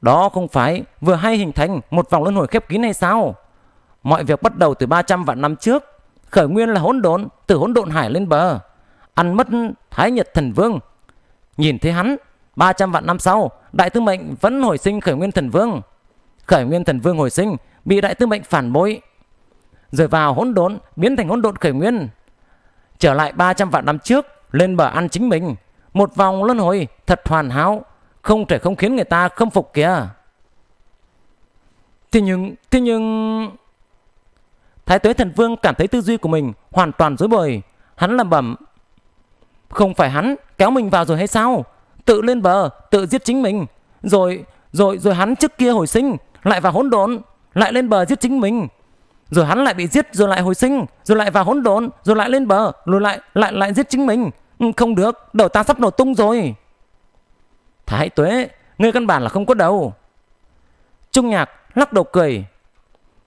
Đó không phải vừa hay hình thành một vòng luân hồi khép kín hay sao? Mọi việc bắt đầu từ 300 vạn năm trước. Khởi nguyên là hỗn độn từ hỗn độn hải lên bờ. Ăn mất thái nhật thần vương. Nhìn thấy hắn, 300 vạn năm sau, đại tư mệnh vẫn hồi sinh khởi nguyên thần vương. Khởi nguyên thần vương hồi sinh bị đại tư mệnh phản bội. Rồi vào hỗn độn biến thành hỗn độn khởi nguyên trở lại 300 vạn năm trước, lên bờ ăn chính mình. Một vòng luân hồi thật hoàn hảo, không thể không khiến người ta khâm phục kìa. Thế nhưng, thế nhưng... Thái tuế thần vương cảm thấy tư duy của mình hoàn toàn rối bời. Hắn làm bẩm. Không phải hắn kéo mình vào rồi hay sao? Tự lên bờ, tự giết chính mình. Rồi, rồi, rồi hắn trước kia hồi sinh, lại vào hỗn độn, lại lên bờ giết chính mình rồi hắn lại bị giết rồi lại hồi sinh rồi lại vào hỗn độn rồi lại lên bờ rồi lại lại lại giết chính mình ừ, không được đầu ta sắp nổ tung rồi thái tuế ngươi căn bản là không có đầu trung nhạc lắc đầu cười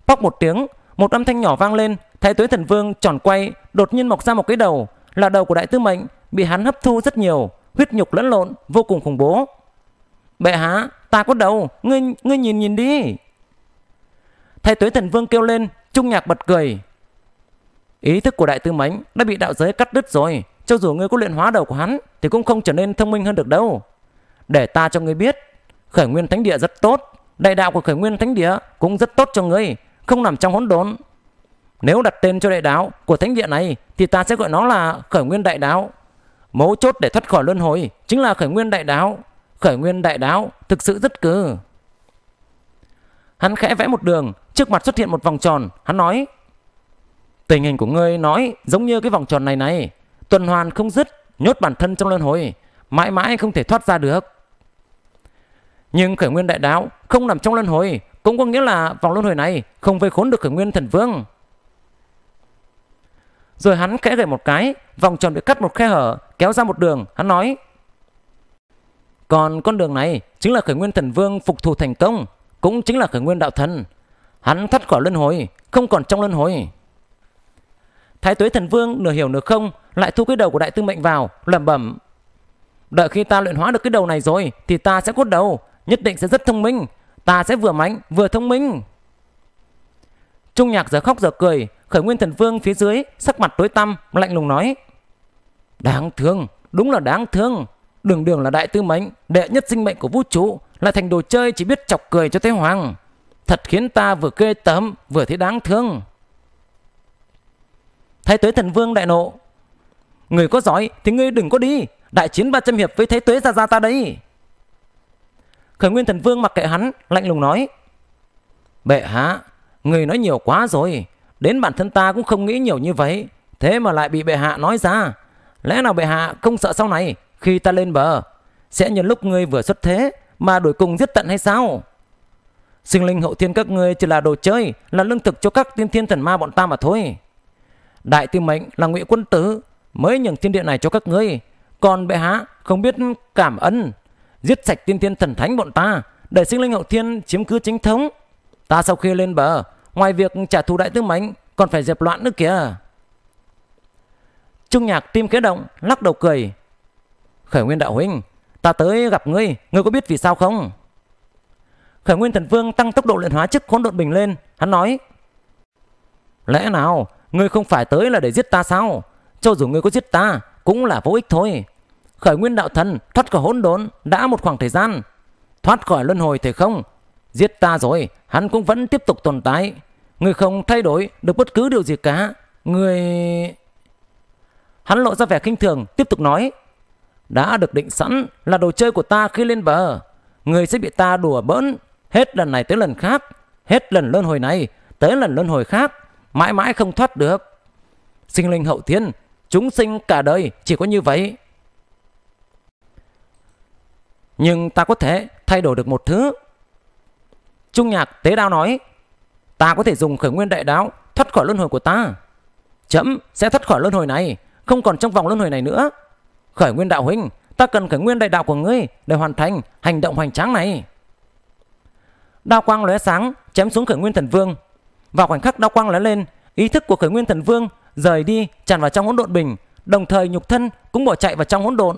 bóc một tiếng một âm thanh nhỏ vang lên thái tuế thần vương tròn quay đột nhiên mọc ra một cái đầu là đầu của đại tư mệnh bị hắn hấp thu rất nhiều huyết nhục lẫn lộn vô cùng khủng bố bệ hạ ta có đầu ngươi ngươi nhìn nhìn đi thái tuế thần vương kêu lên Trung nhạc bật cười. Ý thức của đại tư mánh đã bị đạo giới cắt đứt rồi. Cho dù ngươi có luyện hóa đầu của hắn thì cũng không trở nên thông minh hơn được đâu. Để ta cho ngươi biết, khởi nguyên thánh địa rất tốt. Đại đạo của khởi nguyên thánh địa cũng rất tốt cho ngươi, không nằm trong hỗn đốn. Nếu đặt tên cho đại đạo của thánh địa này thì ta sẽ gọi nó là khởi nguyên đại đạo. Mấu chốt để thoát khỏi luân hồi chính là khởi nguyên đại đạo. Khởi nguyên đại đạo thực sự rất cừ. Hắn khẽ vẽ một đường, trước mặt xuất hiện một vòng tròn, hắn nói: "Tình hình của ngươi nói giống như cái vòng tròn này này, tuần hoàn không dứt, nhốt bản thân trong luân hồi, mãi mãi không thể thoát ra được." Nhưng Khởi Nguyên Đại Đạo không nằm trong luân hồi, cũng có nghĩa là vòng luân hồi này không vây khốn được Khởi Nguyên Thần Vương. Rồi hắn khẽ gậy một cái, vòng tròn bị cắt một khe hở, kéo ra một đường, hắn nói: "Còn con đường này chính là Khởi Nguyên Thần Vương phục thù thành công." cũng chính là khởi nguyên đạo thần Hắn thoát khỏi luân hồi, không còn trong luân hồi. Thái tuế thần vương nửa hiểu nửa không lại thu cái đầu của đại tư mệnh vào, lẩm bẩm. Đợi khi ta luyện hóa được cái đầu này rồi thì ta sẽ cốt đầu, nhất định sẽ rất thông minh. Ta sẽ vừa mạnh vừa thông minh. Trung nhạc giờ khóc giờ cười, khởi nguyên thần vương phía dưới sắc mặt tối tăm lạnh lùng nói. Đáng thương, đúng là đáng thương. Đường đường là đại tư mệnh, đệ nhất sinh mệnh của vũ trụ, lại thành đồ chơi chỉ biết chọc cười cho Thế Hoàng. Thật khiến ta vừa ghê tởm vừa thấy đáng thương. Thái tuế thần vương đại nộ. Người có giỏi thì ngươi đừng có đi. Đại chiến 300 hiệp với thái tuế ra ra ta đấy. Khởi nguyên thần vương mặc kệ hắn lạnh lùng nói. Bệ hạ, người nói nhiều quá rồi. Đến bản thân ta cũng không nghĩ nhiều như vậy. Thế mà lại bị bệ hạ nói ra. Lẽ nào bệ hạ không sợ sau này khi ta lên bờ sẽ nhân lúc ngươi vừa xuất thế mà đuổi cùng giết tận hay sao? Sinh linh hậu thiên các ngươi chỉ là đồ chơi, là lương thực cho các tiên thiên thần ma bọn ta mà thôi. Đại tư mệnh là ngụy quân tử, mới nhường thiên địa này cho các ngươi. Còn bệ hạ không biết cảm ơn, giết sạch tiên thiên thần thánh bọn ta, để sinh linh hậu thiên chiếm cứ chính thống. Ta sau khi lên bờ, ngoài việc trả thù đại tư mệnh, còn phải dẹp loạn nữa kìa. Trung nhạc tim kế động, lắc đầu cười. Khởi nguyên đạo huynh, Ta tới gặp ngươi, ngươi có biết vì sao không? Khởi Nguyên Thần Vương tăng tốc độ luyện hóa chức hỗn độn bình lên, hắn nói: "Lẽ nào ngươi không phải tới là để giết ta sao? Cho dù ngươi có giết ta cũng là vô ích thôi. Khởi Nguyên đạo thần thoát khỏi hỗn độn đã một khoảng thời gian, thoát khỏi luân hồi thì không, giết ta rồi, hắn cũng vẫn tiếp tục tồn tại, ngươi không thay đổi được bất cứ điều gì cả, ngươi Hắn lộ ra vẻ khinh thường, tiếp tục nói: đã được định sẵn là đồ chơi của ta khi lên bờ. Người sẽ bị ta đùa bỡn hết lần này tới lần khác, hết lần luân hồi này tới lần luân hồi khác, mãi mãi không thoát được. Sinh linh hậu thiên, chúng sinh cả đời chỉ có như vậy. Nhưng ta có thể thay đổi được một thứ. Trung nhạc tế đao nói, ta có thể dùng khởi nguyên đại đáo thoát khỏi luân hồi của ta. Chấm sẽ thoát khỏi luân hồi này, không còn trong vòng luân hồi này nữa. Khởi nguyên đạo huynh, ta cần khởi nguyên đại đạo của ngươi để hoàn thành hành động hoành tráng này. Đao quang lóe sáng, chém xuống khởi nguyên thần vương. Vào khoảnh khắc đao quang lóe lên, ý thức của khởi nguyên thần vương rời đi tràn vào trong hỗn độn bình, đồng thời nhục thân cũng bỏ chạy vào trong hỗn độn.